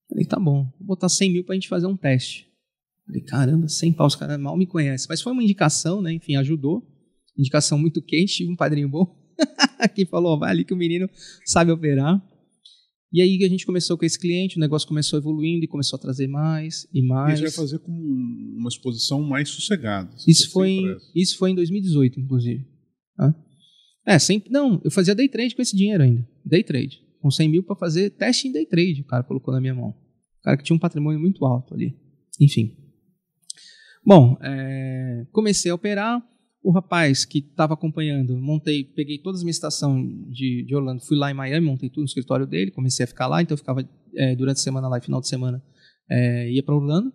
Falei, tá bom, vou botar 100 mil para a gente fazer um teste. Falei, caramba, 100 pau, os caras mal me conhecem. Mas foi uma indicação, né? Enfim, ajudou. Indicação muito quente, tive um padrinho bom. que falou, vai ali que o menino sabe operar. E aí a gente começou com esse cliente, o negócio começou evoluindo e começou a trazer mais e mais. E vai fazer com uma exposição mais sossegada. Isso foi, em, isso foi em 2018, inclusive. É, sempre, não, eu fazia day trade com esse dinheiro ainda. Day trade. Com 100 mil para fazer teste em day trade, o cara colocou na minha mão. O cara que tinha um patrimônio muito alto ali. Enfim. Bom, é, comecei a operar o rapaz que estava acompanhando, montei, peguei todas as minhas estações de, de Orlando, fui lá em Miami, montei tudo no escritório dele, comecei a ficar lá, então eu ficava é, durante a semana lá e final de semana é, ia para Orlando.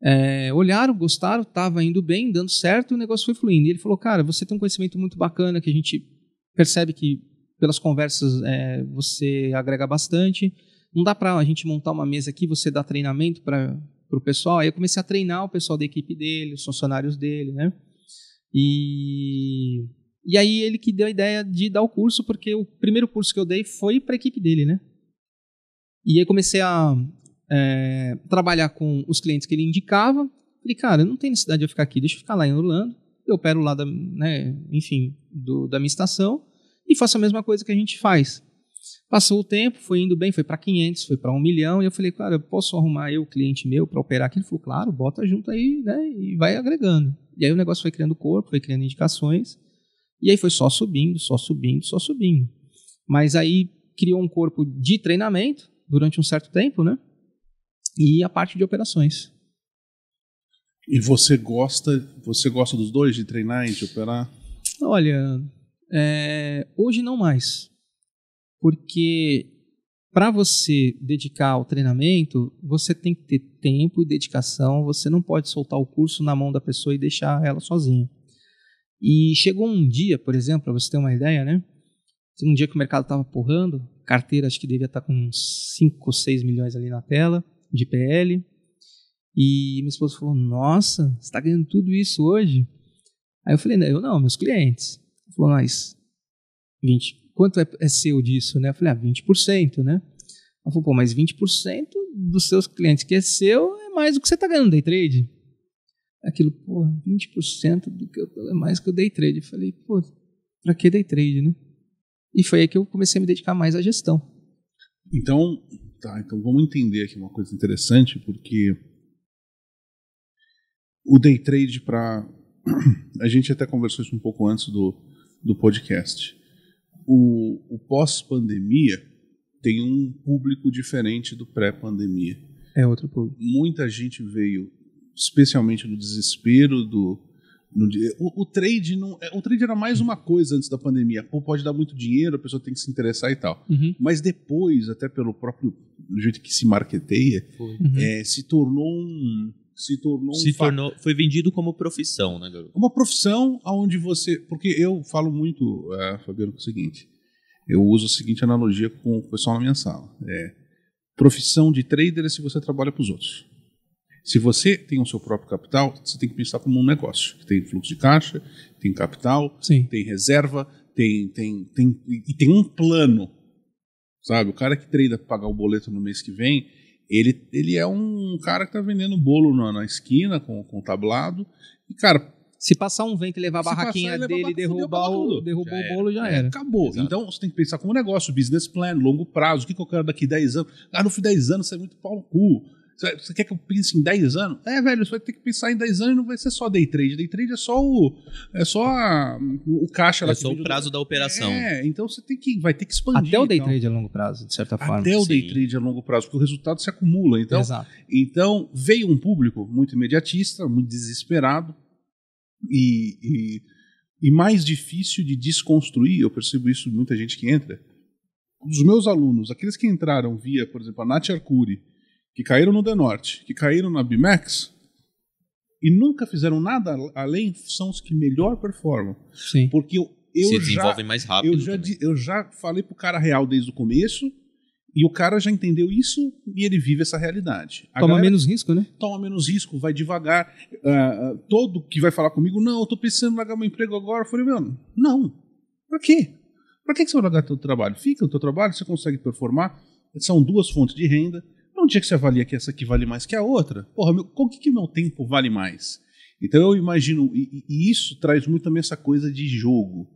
É, olharam, gostaram, estava indo bem, dando certo, o negócio foi fluindo. E ele falou, cara, você tem um conhecimento muito bacana que a gente percebe que pelas conversas é, você agrega bastante. Não dá para a gente montar uma mesa aqui, você dá treinamento para o pessoal. Aí eu comecei a treinar o pessoal da equipe dele, os funcionários dele, né? E, e aí ele que deu a ideia de dar o curso, porque o primeiro curso que eu dei foi para a equipe dele, né? E aí comecei a é, trabalhar com os clientes que ele indicava. Falei, cara, não tem necessidade de eu ficar aqui, deixa eu ficar lá em Orlando. Eu opero lá, da, né, enfim, do, da minha estação e faço a mesma coisa que a gente faz. Passou o tempo, foi indo bem, foi para 500, foi para 1 milhão, e eu falei, cara, eu posso arrumar eu, cliente meu, para operar aqui? Ele falou, claro, bota junto aí, né, e vai agregando. E aí o negócio foi criando corpo, foi criando indicações, e aí foi só subindo, só subindo, só subindo. Mas aí criou um corpo de treinamento durante um certo tempo, né, e a parte de operações. E você gosta, você gosta dos dois, de treinar e de operar? Olha, é, hoje não mais porque para você dedicar ao treinamento, você tem que ter tempo e dedicação, você não pode soltar o curso na mão da pessoa e deixar ela sozinha. E chegou um dia, por exemplo, para você ter uma ideia, né? Um dia que o mercado estava porrando, carteira acho que devia estar tá com 5 ou 6 milhões ali na tela, de PL. E minha esposa falou: Nossa, você está ganhando tudo isso hoje? Aí eu falei: não, Eu não, meus clientes. Ela falou: Mas 20 quanto é, é seu disso, né? Eu falei, ah, 20%, né? Ela falou, pô, mas 20% dos seus clientes que é seu é mais do que você está ganhando day trade. Aquilo, pô, 20% do que eu é mais que o day trade. Eu falei, pô, pra que day trade, né? E foi aí que eu comecei a me dedicar mais à gestão. Então, tá, então vamos entender aqui uma coisa interessante, porque o day trade para a gente até conversou isso um pouco antes do, do podcast o, o pós-pandemia tem um público diferente do pré-pandemia. É outro público. Muita gente veio, especialmente no desespero do. No, o, o, trade não, é, o trade era mais uma coisa antes da pandemia. Pô, pode dar muito dinheiro, a pessoa tem que se interessar e tal. Uhum. Mas depois, até pelo próprio jeito que se marqueteia, uhum. é, se tornou um se tornou se um tornou foi vendido como profissão, né, garoto? Uma profissão aonde você, porque eu falo muito, é, Fabiano, o seguinte, eu uso a seguinte analogia com o pessoal na minha sala, é profissão de trader é se você trabalha para os outros. Se você tem o seu próprio capital, você tem que pensar como um negócio, que tem fluxo de caixa, tem capital, Sim. tem reserva, tem, tem, tem, e tem um plano. Sabe? O cara que trader para pagar o boleto no mês que vem, ele, ele é um cara que tá vendendo bolo na, na esquina com, com tablado. E, cara. Se passar um vento e levar a barraquinha dele e derrubar, o, derrubou o bolo, já é, era. Acabou. Exato. Então você tem que pensar como um negócio, business plan, longo prazo, o que, que eu quero daqui 10 anos. Ah, no fim 10 anos você é muito pau no cu. Você quer que eu pense em 10 anos? É, velho, você vai ter que pensar em 10 anos e não vai ser só day trade. Day trade é só o. É só a, o caixa é lá. É só o prazo do... da operação. É, então você tem que, vai ter que expandir. Até o day então. trade a é longo prazo, de certa forma. Até o Sim. day trade a é longo prazo, porque o resultado se acumula. Então, Exato. então veio um público muito imediatista, muito desesperado e, e, e mais difícil de desconstruir. Eu percebo isso de muita gente que entra. Dos meus alunos, aqueles que entraram via, por exemplo, a Nath Arcuri que caíram no Denorte, que caíram na Bimex e nunca fizeram nada além são os que melhor performam. Sim. Porque eu, eu Se desenvolvem já, mais rápido. Eu já, eu já falei pro cara real desde o começo e o cara já entendeu isso e ele vive essa realidade. A toma menos risco, né? Toma menos risco, vai devagar. Uh, todo que vai falar comigo, não, eu tô pensando em largar meu emprego agora. Eu falei, mano, não. Pra quê? Pra que, que você vai largar teu trabalho? Fica o teu trabalho, você consegue performar. São duas fontes de renda onde é que você avalia que essa aqui vale mais que a outra? Porra, meu, o que, que meu tempo vale mais? Então eu imagino, e, e isso traz muito também essa coisa de jogo.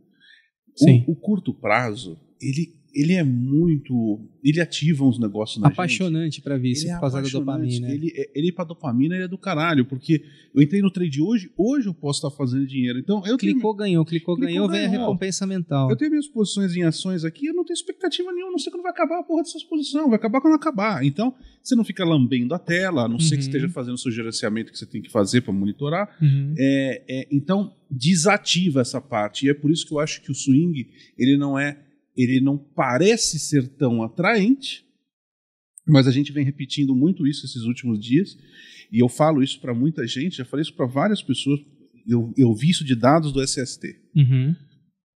Sim. O, o curto prazo, ele ele é muito. Ele ativa uns negócios na Apaixonante para ver isso, é por causa da dopamina. Né? Ele, é, ele pra dopamina ele é do caralho, porque eu entrei no trade hoje, hoje eu posso estar tá fazendo dinheiro. Então eu Clicou, tenho... ganhou, clicou, clicou ganhou, ganhou, vem a recompensa mental. Eu tenho minhas posições em ações aqui, eu não tenho expectativa nenhuma, não sei quando vai acabar a porra dessas posições, vai acabar quando acabar. Então, você não fica lambendo a tela, a não uhum. ser que uhum. esteja fazendo o seu gerenciamento que você tem que fazer para monitorar. Uhum. É, é, então, desativa essa parte. E é por isso que eu acho que o swing, ele não é ele não parece ser tão atraente, mas a gente vem repetindo muito isso esses últimos dias, e eu falo isso para muita gente, já falei isso para várias pessoas, eu, eu vi isso de dados do SST. Uhum.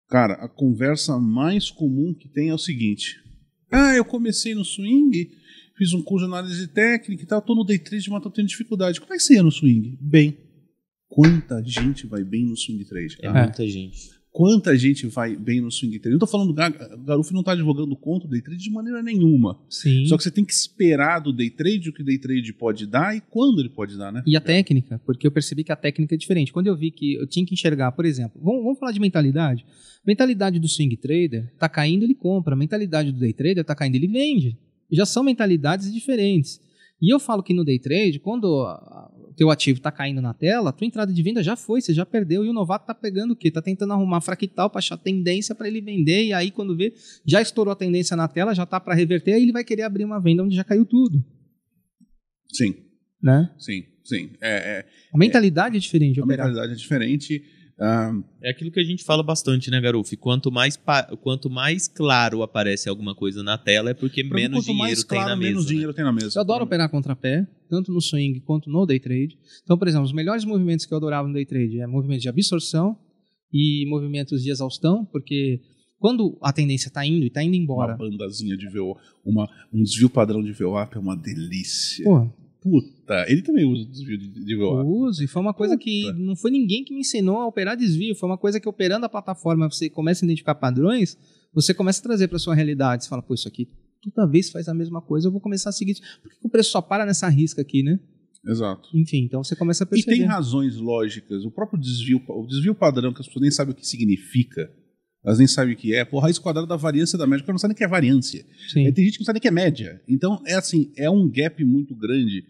Cara, a conversa mais comum que tem é o seguinte: Ah, eu comecei no swing, fiz um curso de análise técnica e tal, tô no day trade, mas tô tendo dificuldade. Como é que você ia no swing? Bem. Quanta gente vai bem no swing trade? Cara? É muita gente quanta gente vai bem no swing trade. Não tô falando, o Garuf não está advogando contra o day trade de maneira nenhuma. Sim. Só que você tem que esperar do day trade o que o day trade pode dar e quando ele pode dar, né? E a técnica, porque eu percebi que a técnica é diferente. Quando eu vi que eu tinha que enxergar, por exemplo, vamos, vamos falar de mentalidade. Mentalidade do swing trader está caindo, ele compra. A mentalidade do day trader está caindo, ele vende. Já são mentalidades diferentes. E eu falo que no day trade, quando teu ativo está caindo na tela, tua entrada de venda já foi, você já perdeu e o novato está pegando o quê? Está tentando arrumar fractal para achar tendência para ele vender e aí quando vê, já estourou a tendência na tela, já está para reverter, aí ele vai querer abrir uma venda onde já caiu tudo. Sim. Né? Sim, sim. É, é a mentalidade é, é diferente. A mentalidade é diferente é aquilo que a gente fala bastante, né, Garufi? Quanto mais, quanto mais claro aparece alguma coisa na tela é porque menos dinheiro mais claro, tem na mesa. Menos né? dinheiro tem na mesa. Eu adoro hum. operar contrapé, tanto no swing quanto no day trade. Então, por exemplo, os melhores movimentos que eu adorava no day trade é movimentos de absorção e movimentos de exaustão, porque quando a tendência está indo e está indo embora. Uma bandazinha de VO, uma, um desvio padrão de VOAP é uma delícia. Porra, puta, ele também usa desvio de, de VOA. Uso, e foi uma coisa puta. que não foi ninguém que me ensinou a operar desvio, foi uma coisa que operando a plataforma você começa a identificar padrões, você começa a trazer para sua realidade, você fala, pô, isso aqui toda vez faz a mesma coisa, eu vou começar a seguir, por que o preço só para nessa risca aqui, né? Exato. Enfim, então você começa a perceber. E tem razões lógicas, o próprio desvio, o desvio padrão que as pessoas nem sabem o que significa, elas nem sabem o que é. Pô, raiz quadrada da variância da média, porque não sabe nem o que é variância. Sim. tem gente que não sabe nem o que é média. Então, é assim, é um gap muito grande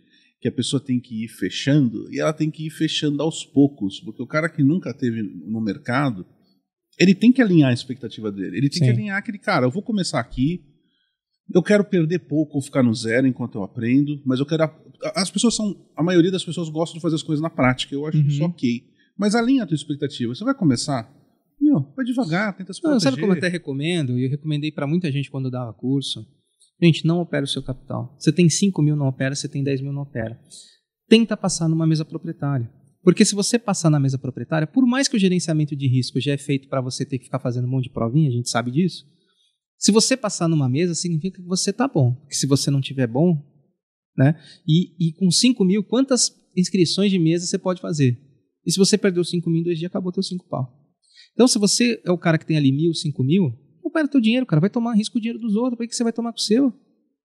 que a pessoa tem que ir fechando e ela tem que ir fechando aos poucos, porque o cara que nunca teve no mercado, ele tem que alinhar a expectativa dele. Ele tem Sim. que alinhar aquele cara, eu vou começar aqui, eu quero perder pouco ou ficar no zero enquanto eu aprendo, mas eu quero as pessoas são, a maioria das pessoas gosta de fazer as coisas na prática, eu acho uhum. isso OK. Mas alinha a tua expectativa. Você vai começar, meu, vai devagar, tenta se proteger. Não, sabe como eu até recomendo? E eu recomendei para muita gente quando dava curso Gente, não opera o seu capital. Você tem 5 mil, não opera. Você tem 10 mil, não opera. Tenta passar numa mesa proprietária. Porque se você passar na mesa proprietária, por mais que o gerenciamento de risco já é feito para você ter que ficar fazendo um monte de provinha, a gente sabe disso. Se você passar numa mesa, significa que você está bom. Porque se você não tiver bom, né? E, e com 5 mil, quantas inscrições de mesa você pode fazer? E se você perdeu 5 mil em dois dias, acabou teu 5 pau. Então, se você é o cara que tem ali mil, 5 mil, recupera teu dinheiro, cara. Vai tomar risco o dinheiro dos outros. Por que, você vai tomar com o seu?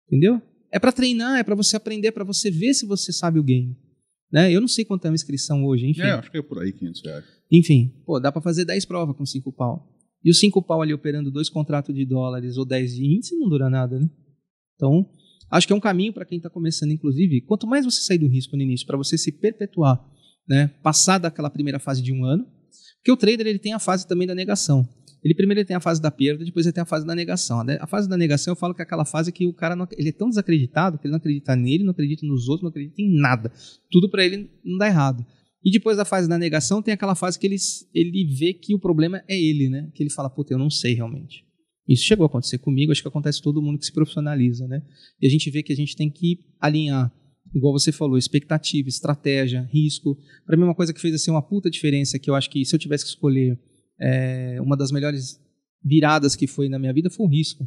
Entendeu? É para treinar, é para você aprender, é para você ver se você sabe o game. Né? Eu não sei quanto é uma inscrição hoje, enfim. É, acho que é por aí, 500 reais. Enfim, pô, dá para fazer 10 provas com 5 pau. E os 5 pau ali operando dois contratos de dólares ou 10 de índice não dura nada, né? Então, acho que é um caminho para quem está começando, inclusive. Quanto mais você sair do risco no início, para você se perpetuar, né? Passar daquela primeira fase de um ano, porque o trader ele tem a fase também da negação. Ele primeiro tem a fase da perda, depois ele tem a fase da negação. A fase da negação eu falo que é aquela fase que o cara não, ele é tão desacreditado que ele não acredita nele, não acredita nos outros, não acredita em nada. Tudo para ele não dá errado. E depois da fase da negação tem aquela fase que ele, ele vê que o problema é ele, né? Que ele fala, puta, eu não sei realmente. Isso chegou a acontecer comigo, acho que acontece todo mundo que se profissionaliza, né? E a gente vê que a gente tem que alinhar igual você falou, expectativa, estratégia, risco. Para mim, uma coisa que fez assim, uma puta diferença, que eu acho que se eu tivesse que escolher é, uma das melhores viradas que foi na minha vida foi o risco.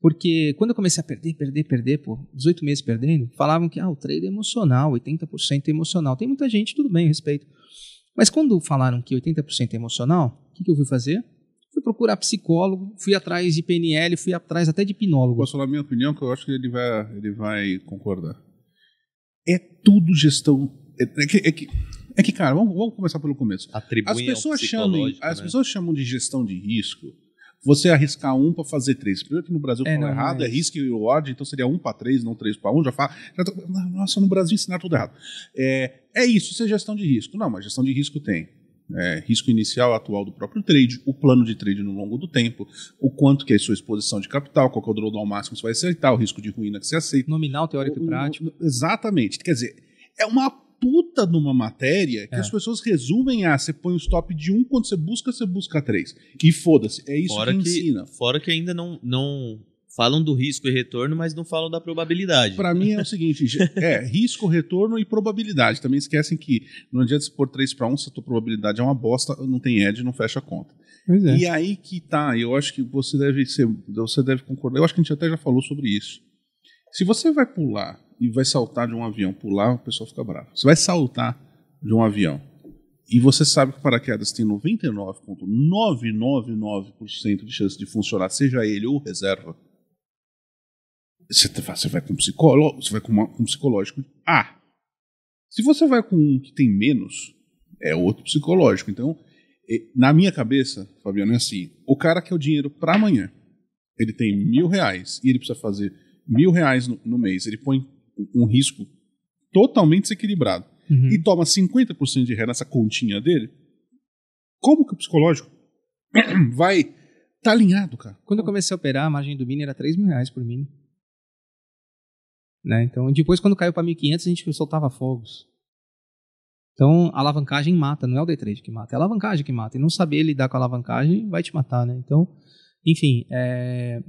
Porque quando eu comecei a perder, perder, perder, pô 18 meses perdendo, falavam que ah, o trade é emocional, 80% é emocional. Tem muita gente, tudo bem, respeito. Mas quando falaram que 80% é emocional, o que, que, eu fui fazer? Fui procurar psicólogo, fui atrás de PNL, fui atrás até de hipnólogo. Posso falar a minha opinião, que eu acho que ele vai, ele vai concordar. É tudo gestão. É, é que, é que é que, cara, vamos, vamos começar pelo começo. Atribuem as pessoas chamam, né? as pessoas chamam de gestão de risco. Você arriscar um para fazer três. Primeiro que no Brasil é, errado, é, é risco e reward, então seria um para três, não três para um. Já fala. Já tô, nossa, no Brasil ensinar tudo errado. É, é isso, isso é gestão de risco. Não, mas gestão de risco tem. É, risco inicial atual do próprio trade, o plano de trade no longo do tempo, o quanto que é a sua exposição de capital, qual que é o drawdown máximo que você vai aceitar, o risco de ruína que você aceita. Nominal, teórico o, e prático. exatamente. Quer dizer, é uma puta numa matéria que é. as pessoas resumem a ah, você põe o stop de um, quando você busca, você busca três. E foda-se, é isso fora que, que ensina. Fora que ainda não, não falam do risco e retorno, mas não falam da probabilidade. Para mim é o seguinte, é risco, retorno e probabilidade. Também esquecem que não adianta se pôr três para um, se a tua probabilidade é uma bosta, não tem edge, não fecha a conta. É. E aí que tá, eu acho que você deve ser, você deve concordar. Eu acho que a gente até já falou sobre isso. Se você vai pular e vai saltar de um avião, pular, o pessoal fica bravo. Você vai saltar de um avião e você sabe que o paraquedas tem 99,999% de chance de funcionar, seja ele ou reserva. Você, você vai com um psicólogo, você vai com, com um psicológico Ah, Se você vai com um que tem menos, é outro psicológico. Então, na minha cabeça, Fabiano, é assim: o cara quer o dinheiro para amanhã. Ele tem mil reais e ele precisa fazer mil reais no, no mês. Ele põe um risco totalmente desequilibrado uhum. e toma 50% de ré nessa continha dele, como que o psicológico vai tá alinhado, cara? Quando eu comecei a operar, a margem do mini era 3 mil reais por mini. Né? Então, depois, quando caiu para 1.500, a gente soltava fogos. Então, a alavancagem mata, não é o day trade que mata, é a alavancagem que mata. E não saber lidar com a alavancagem vai te matar, né? Então, enfim, é...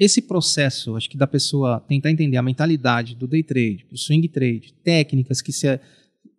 Esse processo, acho que da pessoa tentar entender a mentalidade do day trade, do swing trade, técnicas que se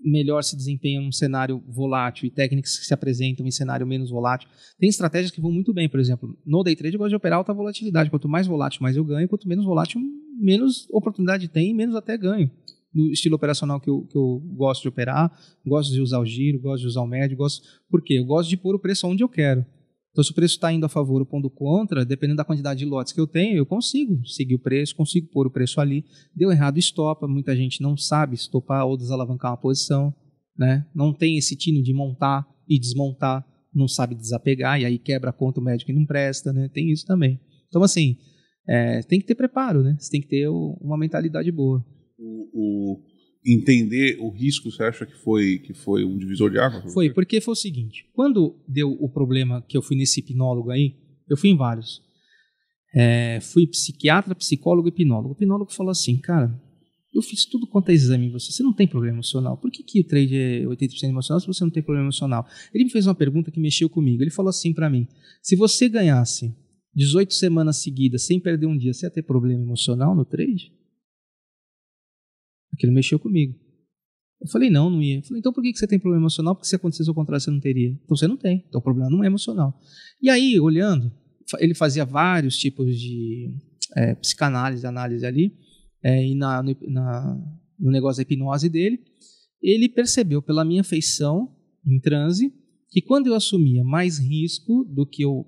melhor se desempenham num cenário volátil e técnicas que se apresentam em cenário menos volátil. Tem estratégias que vão muito bem, por exemplo, no day trade eu gosto de operar alta volatilidade. Quanto mais volátil, mais eu ganho. Quanto menos volátil, menos oportunidade tem, menos até ganho no estilo operacional que eu, que eu gosto de operar, gosto de usar o giro, gosto de usar o médio, gosto. Por quê? Eu gosto de pôr o preço onde eu quero. Então, se o preço está indo a favor ou pondo contra, dependendo da quantidade de lotes que eu tenho, eu consigo seguir o preço, consigo pôr o preço ali. Deu errado, estopa. Muita gente não sabe estopar ou desalavancar uma posição. Né? Não tem esse tino de montar e desmontar, não sabe desapegar, e aí quebra a conta o médico e não presta. Né? Tem isso também. Então, assim, é, tem que ter preparo, né? Você tem que ter uma mentalidade boa. O, o, entender o risco, você acha que foi, que foi um divisor de águas? Foi, porque foi o seguinte: quando deu o problema que eu fui nesse hipnólogo aí, eu fui em vários. É, fui psiquiatra, psicólogo e hipnólogo. O hipnólogo falou assim, cara, eu fiz tudo quanto é exame em você, você não tem problema emocional. Por que, que o trade é 80% emocional se você não tem problema emocional? Ele me fez uma pergunta que mexeu comigo. Ele falou assim para mim, se você ganhasse 18 semanas seguidas sem perder um dia, você ia ter problema emocional no trade? Aquilo mexeu comigo. Eu falei, não, não ia. Eu falei, então por que você tem problema emocional? Porque se acontecesse o contrário, você não teria. Então você não tem. Então o problema não é emocional. E aí, olhando, ele fazia vários tipos de é, psicanálise, análise ali, é, e na, no, na, no negócio da hipnose dele, ele percebeu pela minha feição em transe que quando eu assumia mais risco do que eu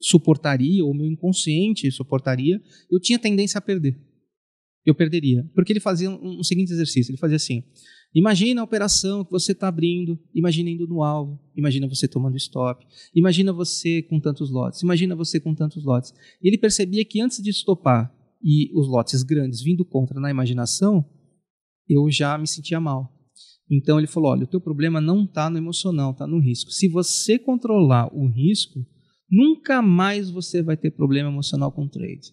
suportaria, ou meu inconsciente suportaria, eu tinha tendência a perder eu perderia. Porque ele fazia um, um seguinte exercício: ele fazia assim. Imagina a operação que você está abrindo, imagina indo no alvo, imagina você tomando stop, imagina você com tantos lotes, imagina você com tantos lotes. E ele percebia que antes de estopar e os lotes grandes vindo contra na imaginação, eu já me sentia mal. Então ele falou: olha, o teu problema não está no emocional, está no risco. Se você controlar o risco, nunca mais você vai ter problema emocional com o trade.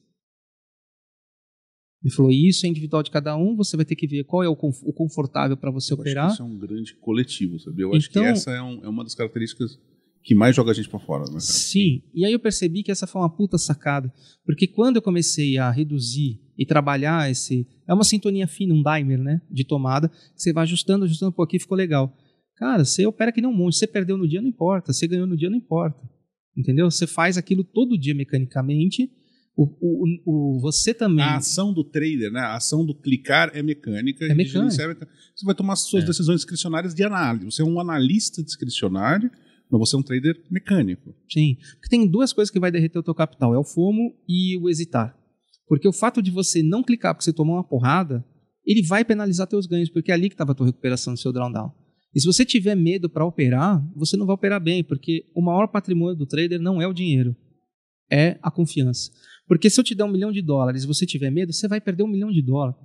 Ele falou: isso é individual de cada um, você vai ter que ver qual é o, confortável para você eu operar. Acho que isso é um grande coletivo, sabe? Eu então, acho que então essa é, um, é, uma das características que mais joga a gente para fora, né? Sim, e aí eu percebi que essa foi uma puta sacada, porque quando eu comecei a reduzir e trabalhar esse. É uma sintonia fina, um dimer, né? De tomada, que você vai ajustando, ajustando, pô, aqui ficou legal. Cara, você opera que nem um monte, você perdeu no dia, não importa, você ganhou no dia, não importa. Entendeu? Você faz aquilo todo dia mecanicamente o, o, o, você também. A ação do trader, né? a ação do clicar é mecânica. É, é mecânica. Você vai tomar suas é. decisões discricionárias de análise. Você é um analista discricionário, mas você é um trader mecânico. Sim. Porque tem duas coisas que vai derreter o teu capital: é o FOMO e o hesitar. Porque o fato de você não clicar porque você tomou uma porrada, ele vai penalizar teus ganhos, porque é ali que estava a tua recuperação do seu drawdown. E se você tiver medo para operar, você não vai operar bem, porque o maior patrimônio do trader não é o dinheiro, é a confiança. Porque se eu te der um milhão de dólares e você tiver medo, você vai perder um milhão de dólares.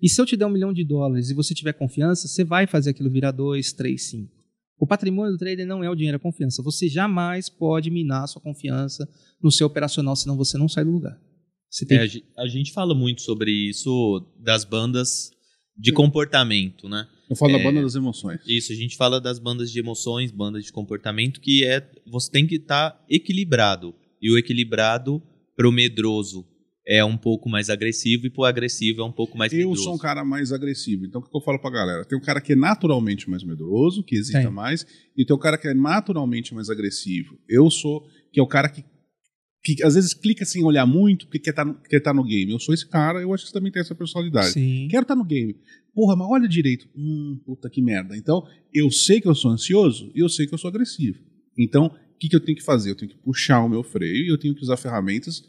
E se eu te der um milhão de dólares e você tiver confiança, você vai fazer aquilo virar dois, três, cinco. O patrimônio do trader não é o dinheiro, é a confiança. Você jamais pode minar a sua confiança no seu operacional, senão você não sai do lugar. Tem... É, a gente fala muito sobre isso das bandas de comportamento, né? Eu falo é, da banda das emoções. Isso, a gente fala das bandas de emoções, bandas de comportamento, que é você tem que estar tá equilibrado. E o equilibrado pro medroso é um pouco mais agressivo e pro agressivo é um pouco mais eu medroso. Eu sou um cara mais agressivo. Então, o que eu falo pra galera? Tem um cara que é naturalmente mais medroso, que hesita tem. mais, e tem um cara que é naturalmente mais agressivo. Eu sou, que é o cara que que às vezes clica sem olhar muito porque quer estar tá no, tá no game. Eu sou esse cara, eu acho que você também tem essa personalidade. Sim. Quero estar tá no game. Porra, mas olha direito. Hum, puta que merda. Então, eu sei que eu sou ansioso e eu sei que eu sou agressivo. Então, que, que eu tenho que fazer? Eu tenho que puxar o meu freio e eu tenho que usar ferramentas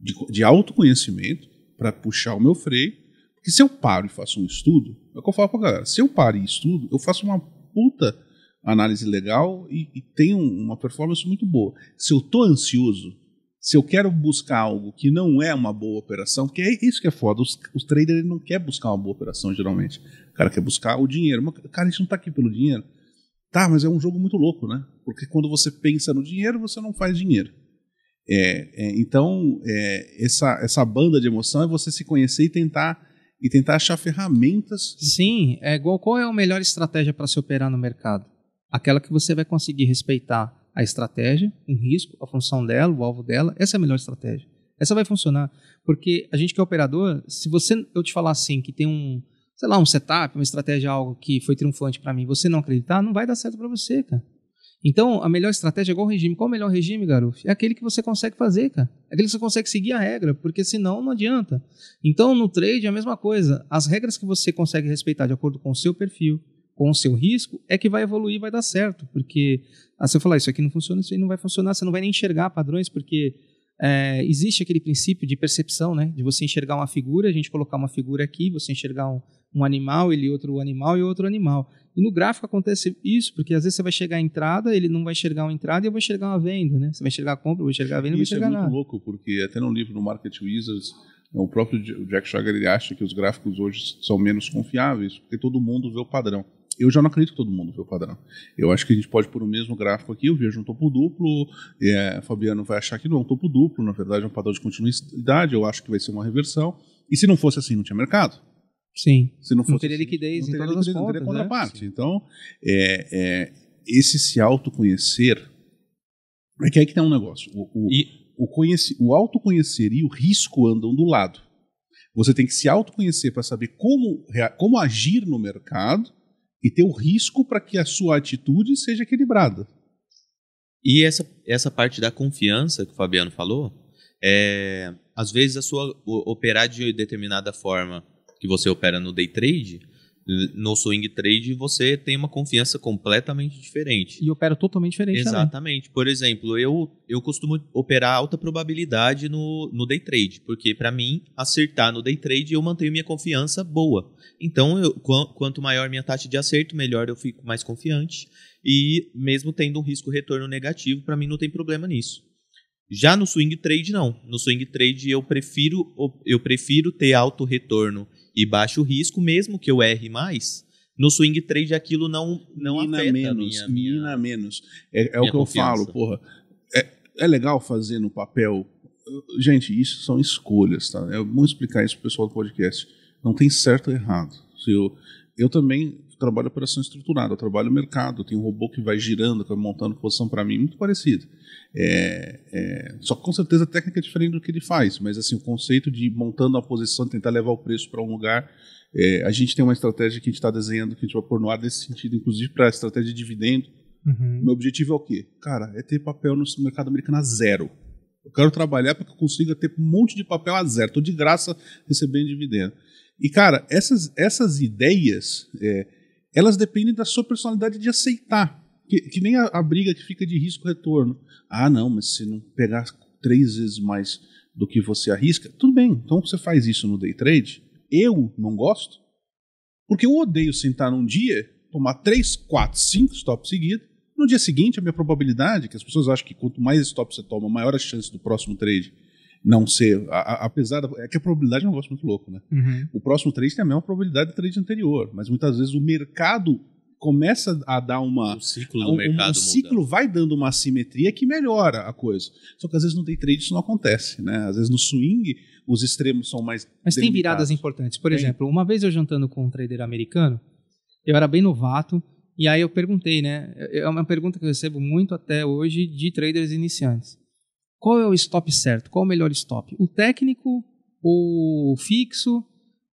de, de autoconhecimento para puxar o meu freio. Porque se eu paro e faço um estudo, é o que eu falo para galera: se eu paro e estudo, eu faço uma puta análise legal e, e tenho uma performance muito boa. Se eu estou ansioso, se eu quero buscar algo que não é uma boa operação, porque é isso que é foda, os, os traders não quer buscar uma boa operação geralmente. O cara quer buscar o dinheiro. Mas, cara, a gente não está aqui pelo dinheiro. Tá, mas é um jogo muito louco, né? Porque quando você pensa no dinheiro, você não faz dinheiro. É, é, então, é, essa, essa banda de emoção é você se conhecer e tentar e tentar achar ferramentas. Sim, é igual qual é a melhor estratégia para se operar no mercado? Aquela que você vai conseguir respeitar a estratégia, o risco, a função dela, o alvo dela. Essa é a melhor estratégia. Essa vai funcionar, porque a gente que é operador, se você eu te falar assim que tem um sei lá, um setup, uma estratégia, algo que foi triunfante para mim, você não acreditar, não vai dar certo para você, cara. Então, a melhor estratégia é igual o regime. Qual o melhor regime, garoto? É aquele que você consegue fazer, cara. É aquele que você consegue seguir a regra, porque senão não adianta. Então, no trade é a mesma coisa. As regras que você consegue respeitar de acordo com o seu perfil, com o seu risco, é que vai evoluir, vai dar certo. Porque ah, se eu falar isso aqui não funciona, isso aí não vai funcionar, você não vai nem enxergar padrões, porque é, existe aquele princípio de percepção, né? De você enxergar uma figura, a gente colocar uma figura aqui, você enxergar um, um animal, ele outro animal e outro animal. E no gráfico acontece isso, porque às vezes você vai chegar à entrada, ele não vai enxergar uma entrada e eu vou enxergar uma venda, né? Você vai enxergar a compra, eu vou enxergar a venda, e não vai enxergar nada. Isso é muito nada. louco, porque até no livro do Market Wizards, o próprio Jack Sugar ele acha que os gráficos hoje são menos confiáveis, porque todo mundo vê o padrão. Eu já não acredito que todo mundo vê o padrão. Eu acho que a gente pode pôr o mesmo gráfico aqui, eu vejo um topo duplo, é, Fabiano vai achar que não é um topo duplo, na verdade é um padrão de continuidade, eu acho que vai ser uma reversão. E se não fosse assim, não tinha mercado. Sim. Se não, fosse não teria assim, liquidez não teria em todas liquidez, as contas, não teria né? contraparte. Né? Então, é, é, esse se autoconhecer é que aí que tem tá um negócio. O, o, e... o, conhece, o autoconhecer e o risco andam do lado. Você tem que se autoconhecer para saber como, como agir no mercado e ter o risco para que a sua atitude seja equilibrada. E essa, essa parte da confiança que o Fabiano falou, é, às vezes a sua operar de determinada forma que você opera no day trade, no swing trade você tem uma confiança completamente diferente. E opera totalmente diferente Exatamente. Também. Por exemplo, eu, eu costumo operar alta probabilidade no, no day trade, porque para mim, acertar no day trade eu mantenho minha confiança boa. Então, eu, quanto maior minha taxa de acerto, melhor eu fico mais confiante. E mesmo tendo um risco retorno negativo, para mim não tem problema nisso. Já no swing trade, não. No swing trade eu prefiro, eu prefiro ter alto retorno e baixo risco, mesmo que eu erre mais, no swing trade aquilo não, não mina afeta menos, minha, minha, mina menos. É, é o que confiança. eu falo, porra. É, é legal fazer no papel. Gente, isso são escolhas, tá? É bom explicar isso pro pessoal do podcast. Não tem certo ou errado. Se eu, eu também trabalho operação estruturada, eu trabalho mercado, tem um robô que vai girando, que vai montando posição para mim, muito parecido. É, é, só que com certeza a técnica é diferente do que ele faz, mas assim o conceito de montando a posição, tentar levar o preço para um lugar, é, a gente tem uma estratégia que a gente está desenhando, que a gente vai pôr no ar nesse sentido, inclusive para a estratégia de dividendo. Uhum. Meu objetivo é o quê? Cara, é ter papel no mercado americano a zero. Eu quero trabalhar para que eu consiga ter um monte de papel a zero. Estou de graça recebendo dividendo. E, cara, essas, essas ideias, é, elas dependem da sua personalidade de aceitar. Que, que nem a, a, briga que fica de risco-retorno. Ah, não, mas se não pegar três vezes mais do que você arrisca, tudo bem. Então você faz isso no day trade. Eu não gosto, porque eu odeio sentar num dia, tomar três, quatro, cinco stops seguidos. No dia seguinte, a minha probabilidade, que as pessoas acham que quanto mais stops você toma, maior a chance do próximo trade não ser. apesar da, É que a probabilidade é um negócio muito louco, né? Uhum. O próximo trade tem a mesma probabilidade do trade anterior, mas muitas vezes o mercado começa a dar uma. O ciclo do um, mercado. um ciclo vai dando uma assimetria que melhora a coisa. Só que às vezes no day trade isso não acontece, né? Às vezes no swing os extremos são mais. Mas delimitados. tem viradas importantes. Por tem. exemplo, uma vez eu jantando com um trader americano, eu era bem novato. E aí eu perguntei, né? É uma pergunta que eu recebo muito até hoje de traders iniciantes. Qual é o stop certo? Qual é o melhor stop? O técnico ou fixo?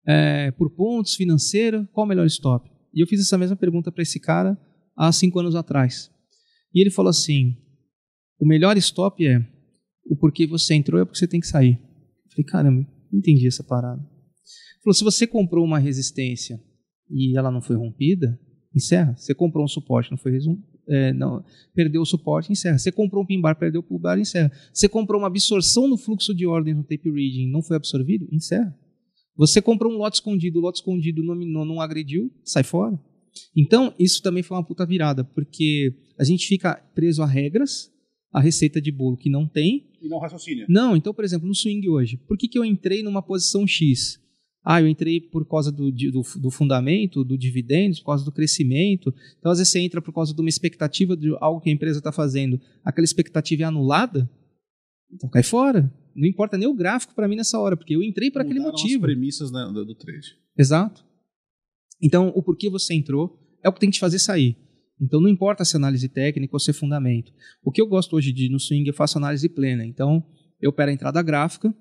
É, por pontos, financeiro? Qual é o melhor stop? E eu fiz essa mesma pergunta para esse cara há cinco anos atrás. E ele falou assim: o melhor stop é o porquê você entrou é porque você tem que sair. Eu falei, caramba, não entendi essa parada. Ele falou: se você comprou uma resistência e ela não foi rompida, encerra. Você comprou um suporte, não foi é, não, perdeu o suporte, encerra. Você comprou um pin bar, perdeu o pin bar, encerra. Você comprou uma absorção no fluxo de ordens no tape reading, não foi absorvido, encerra. Você comprou um lote escondido, o lote escondido nominou, não, não agrediu, sai fora. Então, isso também foi uma puta virada, porque a gente fica preso a regras, a receita de bolo que não tem. E não raciocina. Não, então, por exemplo, no swing hoje, por que, que eu entrei numa posição X? Ah, eu entrei por causa do, do, do fundamento, do dividendo, por causa do crescimento. Então, às vezes, você entra por causa de uma expectativa de algo que a empresa está fazendo, aquela expectativa é anulada, então cai fora. Não importa nem o gráfico para mim nessa hora, porque eu entrei por aquele motivo. as premissas né, do trade. Exato. Então, o porquê você entrou é o que tem que te fazer sair. Então, não importa se é análise técnica ou se é fundamento. O que eu gosto hoje de no swing, eu faço análise plena. Então, eu opero a entrada gráfica,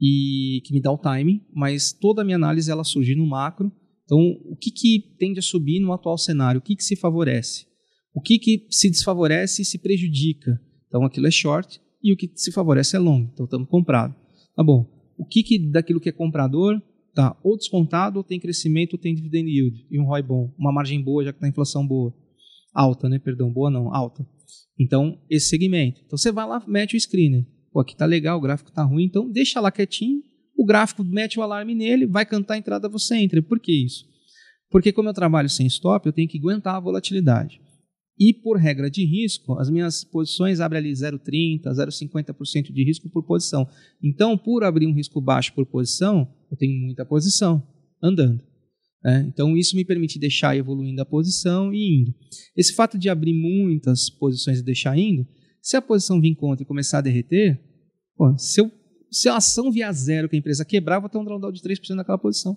e que me dá o time, mas toda a minha análise ela surge no macro. Então, o que, que tende a subir no atual cenário? O que, que se favorece? O que, que se desfavorece e se prejudica? Então, aquilo é short e o que se favorece é long. Então, estamos comprado. Tá bom. O que, que daquilo que é comprador tá ou descontado, ou tem crescimento, ou tem dividend yield e um ROI bom, uma margem boa, já que está inflação boa. Alta, né? Perdão, boa não, alta. Então, esse segmento. Então, você vai lá, mete o screener pô, aqui tá legal, o gráfico tá ruim, então deixa lá quietinho, o gráfico mete o alarme nele, vai cantar a entrada, você entra. Por que isso? Porque como eu trabalho sem stop, eu tenho que aguentar a volatilidade. E por regra de risco, as minhas posições abrem ali 0,30%, 0,50% de risco por posição. Então, por abrir um risco baixo por posição, eu tenho muita posição andando. Né? então, isso me permite deixar evoluindo a posição e indo. Esse fato de abrir muitas posições e deixar indo se a posição vir contra e começar a derreter, pô, se, eu, se a ação vier a zero, que a empresa quebrar, eu vou ter um drawdown de 3% naquela posição.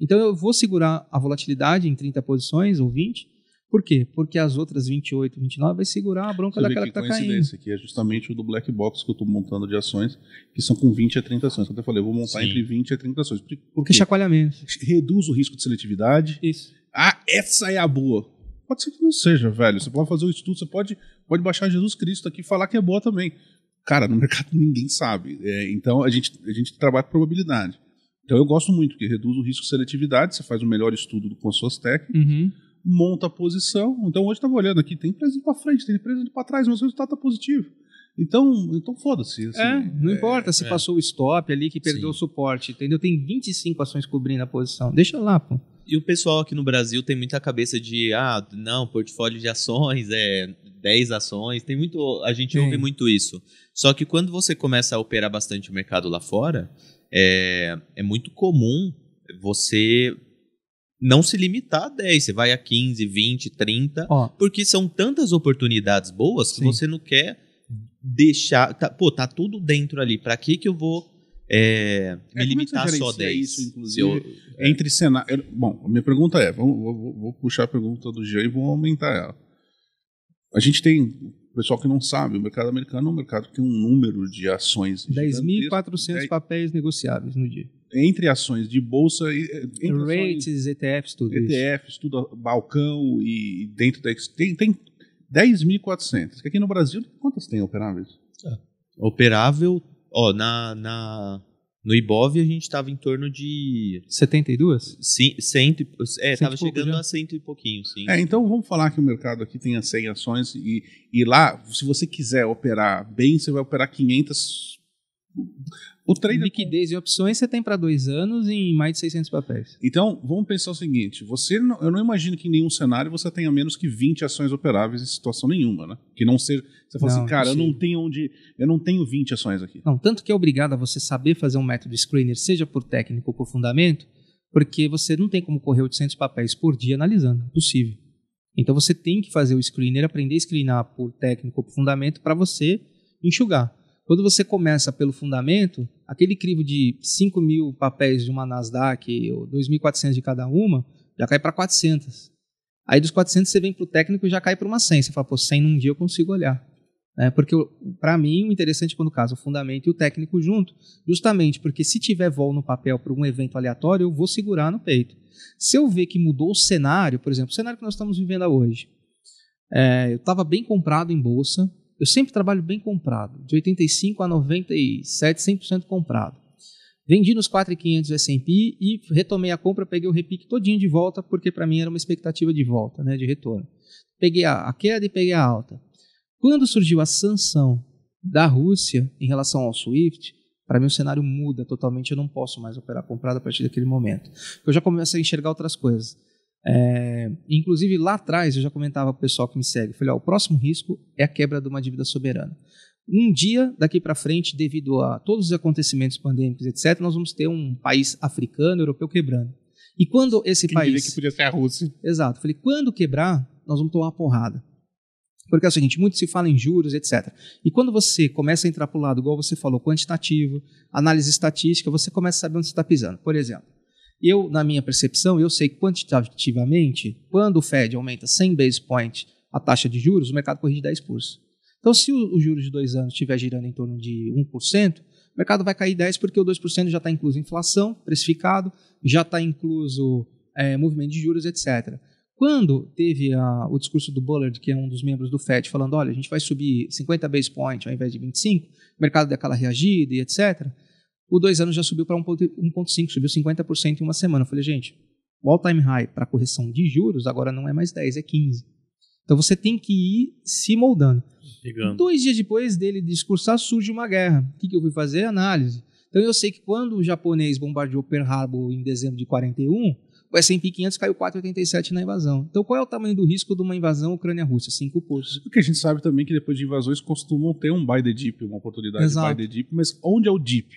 Então eu vou segurar a volatilidade em 30 posições ou 20. Por quê? Porque as outras 28, 29 vai segurar a bronca Você daquela que está caindo. que é justamente o do black box que eu estou montando de ações, que são com 20 a 30 ações. Eu até falei, eu vou montar Sim. entre 20 a 30 ações. Por, Porque chacoalhamento. Reduz o risco de seletividade. Isso. Ah, essa é a boa. Pode ser que não seja, velho. Você pode fazer o estudo, você pode pode baixar Jesus Cristo aqui e falar que é boa também. Cara, no mercado ninguém sabe. É, então a gente, a gente trabalha com probabilidade. Então eu gosto muito, que reduz o risco de seletividade, você faz o melhor estudo com suas técnicas, uhum. monta a posição. Então hoje eu estava olhando aqui, tem empresa indo para frente, tem empresa indo para trás, mas o resultado está positivo. Então, então foda-se. Assim, é, não é, importa se é. passou o stop ali que perdeu Sim. o suporte, entendeu? Tem 25 ações cobrindo a posição. Deixa lá, pô. E o pessoal aqui no Brasil tem muita cabeça de, ah, não, portfólio de ações, é 10 ações, tem muito, a gente Sim. ouve muito isso. Só que quando você começa a operar bastante o mercado lá fora, é, é muito comum você não se limitar a 10, você vai a 15, 20, 30, oh. porque são tantas oportunidades boas que Sim. você não quer deixar, tá, pô, tá tudo dentro ali, para que que eu vou é, é, me é limitar só a 10. isso, inclusive, eu, é. entre cenário. Bom, a minha pergunta é: vou, vou, puxar a pergunta do Jean e vou aumentar ela. A gente tem. O pessoal que não sabe, o mercado americano é um mercado que tem um número de ações. 10.400 papéis negociáveis no dia. Entre ações de bolsa e. Rates, ações, ETFs, tudo ETFs, isso. tudo balcão e dentro da. Tem, tem 10.400. Aqui no Brasil, quantas tem operáveis? Operável Ó, na, na, no Ibov a gente estava em torno de. 72? Sim, cento, é, estava chegando já. a cento e pouquinho, sim. É, então vamos falar que o mercado aqui tem 100 ações e, e lá, se você quiser operar bem, você vai operar 500 o trader liquidez e opções você tem para dois anos em mais de 600 papéis. Então, vamos pensar o seguinte: você não, eu não imagino que em nenhum cenário você tenha menos que 20 ações operáveis em situação nenhuma, né? Que não seja. Você fala assim, não, assim, cara, não eu não tenho onde. Eu não tenho 20 ações aqui. Não, tanto que é obrigado a você saber fazer um método screener, seja por técnico ou por fundamento, porque você não tem como correr 800 papéis por dia analisando. Impossível. Então você tem que fazer o screener, aprender a screenar por técnico ou por fundamento para você enxugar. Quando você começa pelo fundamento, aquele crivo de 5 mil papéis de uma Nasdaq, ou 2.400 de cada uma, já cai para 400. Aí dos 400 você vem para o técnico e já cai para uma 100. Você fala, pô, 100 num dia eu consigo olhar. É, porque, para mim, o interessante quando caso o fundamento e o técnico junto, justamente porque se tiver voo no papel para um evento aleatório, eu vou segurar no peito. Se eu ver que mudou o cenário, por exemplo, o cenário que nós estamos vivendo hoje, é, eu estava bem comprado em bolsa, eu sempre trabalho bem comprado, de 85 a 97, 100% comprado. Vendi nos 4.500 S&P e retomei a compra, peguei o repique todinho de volta, porque para mim era uma expectativa de volta, né, de retorno. Peguei a, a queda e peguei a alta. Quando surgiu a sanção da Rússia em relação ao SWIFT, para mim o cenário muda totalmente, eu não posso mais operar comprado a partir daquele momento. Eu já comecei a enxergar outras coisas. É, inclusive lá atrás eu já comentava com o pessoal que me segue, falei, ó, o próximo risco é a quebra de uma dívida soberana. Um dia daqui para frente, devido a todos os acontecimentos pandêmicos, etc, nós vamos ter um país africano, europeu quebrando. E quando esse Quem país que podia ser a Rússia. Exato, falei, quando quebrar, nós vamos tomar uma porrada. Porque é o seguinte, muito se fala em juros, etc. E quando você começa a entrar para o lado, igual você falou, quantitativo, análise estatística, você começa a saber onde você está pisando. Por exemplo, eu, na minha percepção, eu sei que quantitativamente, quando o Fed aumenta 100 base points a taxa de juros, o mercado corrige 10%. Então, se o, juros de dois anos estiver girando em torno de 1%, o mercado vai cair 10% porque o 2% já está incluso inflação, precificado, já está incluso é, movimento de juros, etc. Quando teve a, o discurso do Bullard, que é um dos membros do FED, falando, olha, a gente vai subir 50 base points ao invés de 25, o mercado deu aquela reagida e etc., o dois anos já subiu para 1,5, subiu 50% em uma semana. Eu falei, gente, o all-time high para correção de juros agora não é mais 10, é 15. Então você tem que ir se moldando. Ligando. Dois dias depois dele discursar, surge uma guerra. O que, que eu fui fazer? Análise. Então eu sei que quando o japonês bombardeou Pearl Harbor em dezembro de 41, o S&P 500 caiu 4,87 na invasão. Então, qual é o tamanho do risco de uma invasão Ucrânia-Rússia? Cinco pontos. Porque a gente sabe também é que depois de invasões costumam ter um buy the dip, uma oportunidade Exato. de buy the dip, mas onde é o dip?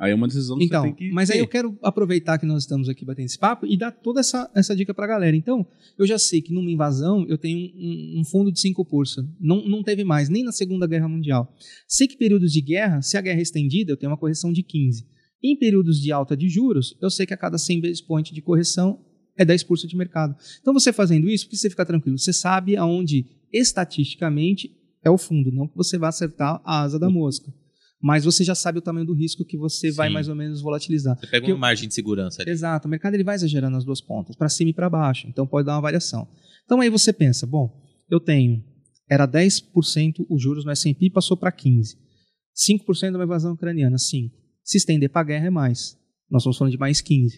Aí é uma decisão que então, você tem que. Mas ter. aí eu quero aproveitar que nós estamos aqui batendo esse papo e dar toda essa, essa dica pra galera. Então, eu já sei que numa invasão eu tenho um, um fundo de cinco Não, não teve mais, nem na Segunda Guerra Mundial. Sei que períodos de guerra, se a guerra é estendida, eu tenho uma correção de 15. Em períodos de alta de juros, eu sei que a cada 100 basis points de correção é 10% de mercado. Então, você fazendo isso, porque você fica tranquilo? Você sabe aonde, estatisticamente, é o fundo, não que você vá acertar a asa da mosca mas você já sabe o tamanho do risco que você Sim. vai mais ou menos volatilizar. Você pega Porque uma margem de segurança ali. Exato, o mercado ele vai exagerando as duas pontas, para cima e para baixo, então pode dar uma variação. Então aí você pensa, bom, eu tenho, era 10% os juros no S&P, passou para 15%. 5% da uma evasão ucraniana, 5%. Se estender para a guerra é mais. Nós estamos falando de mais 15%.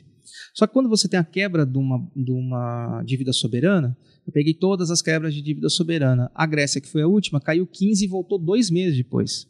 Só que quando você tem a quebra de uma, de uma dívida soberana, eu peguei todas as quebras de dívida soberana. A Grécia, que foi a última, caiu 15 e voltou dois meses depois.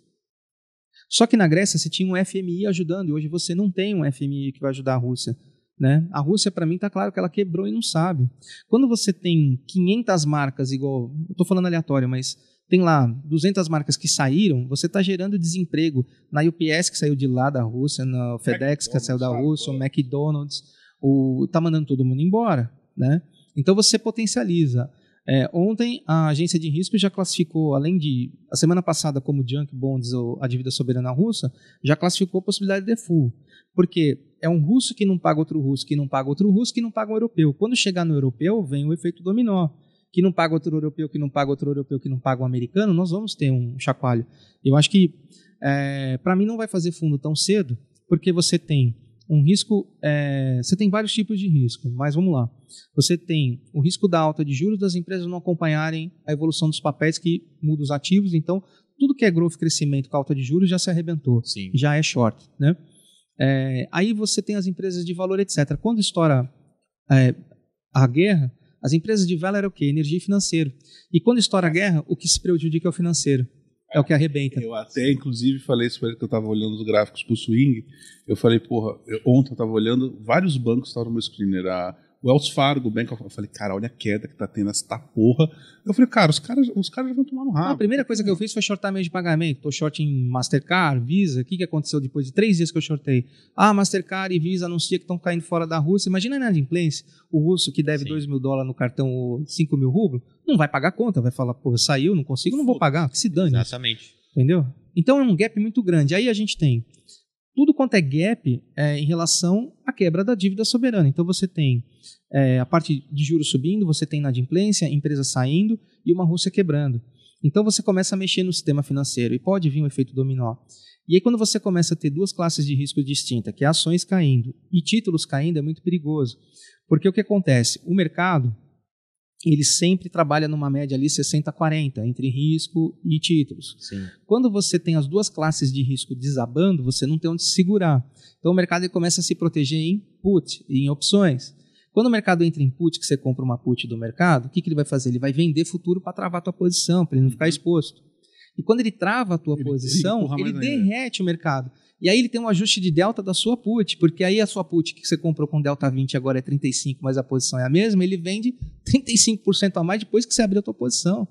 Só que na Grécia você tinha um FMI ajudando e hoje você não tem um FMI que vai ajudar a Rússia. Né? A Rússia, para mim, está claro que ela quebrou e não sabe. Quando você tem 500 marcas igual. Estou falando aleatório, mas tem lá 200 marcas que saíram, você está gerando desemprego. Na UPS, que saiu de lá da Rússia, na FedEx, que saiu da Rússia, o McDonald's, o, tá mandando todo mundo embora. Né? Então você potencializa. É, ontem, a agência de risco já classificou, além de, a semana passada, como junk bonds ou a dívida soberana russa, já classificou a possibilidade de default. Porque é um russo que não paga outro russo, que não paga outro russo, que não paga um europeu. Quando chegar no europeu, vem o efeito dominó. Que não paga outro europeu, que não paga outro europeu, que não paga o um americano, nós vamos ter um chacoalho. Eu acho que, é, para mim, não vai fazer fundo tão cedo, porque você tem um risco. É, você tem vários tipos de risco, mas vamos lá. Você tem o risco da alta de juros das empresas não acompanharem a evolução dos papéis que muda os ativos. Então, tudo que é growth, crescimento com alta de juros já se arrebentou. Sim. Já é short. Né? É, aí você tem as empresas de valor, etc. Quando estoura é, a guerra, as empresas de valor é o quê? Energia e financeiro. E quando estoura a guerra, o que se prejudica é o financeiro. É o que arrebenta. Eu até, inclusive, falei isso para ele que eu estava olhando os gráficos o swing. Eu falei, porra, eu, ontem eu estava olhando, vários bancos estavam no meu screener. A Wells Fargo, Bank Eu falei, cara, olha a queda que está tendo essa porra. Eu falei, cara, os caras, os caras já vão tomar no rabo. Não, a primeira coisa que eu fiz foi shortar meio de pagamento. Estou short em Mastercard, Visa. O que, que aconteceu depois de três dias que eu shortei? Ah, Mastercard e Visa anunciam que estão caindo fora da Rússia. Imagina a inadimplência. O russo que deve Sim. 2 mil dólares no cartão 5 mil rublos não vai pagar a conta, vai falar, pô, saiu, não consigo, não vou pagar, que se dane. Exatamente. Entendeu? Então é um gap muito grande. Aí a gente tem tudo quanto é gap é, em relação à quebra da dívida soberana. Então você tem é, a parte de juros subindo, você tem inadimplência, empresa saindo e uma Rússia quebrando. Então você começa a mexer no sistema financeiro e pode vir um efeito dominó. E aí quando você começa a ter duas classes de risco distintas, que é ações caindo e títulos caindo, é muito perigoso. Porque o que acontece? O mercado, ele sempre trabalha numa média ali 60-40, entre risco e títulos. Sim. Quando você tem as duas classes de risco desabando, você não tem onde segurar. Então o mercado começa a se proteger em put, em opções. Quando o mercado entra em put, que você compra uma put do mercado, o que, que ele vai fazer? Ele vai vender futuro para travar a tua posição, para ele não ficar uhum. exposto. E quando ele trava a tua ele, posição, ele, derrete ainda. o mercado. E aí ele tem um ajuste de delta da sua put, porque aí a sua put que você comprou com delta 20 agora é 35, mas a posição é a mesma, ele vende 35% a mais depois que você abriu a tua posição.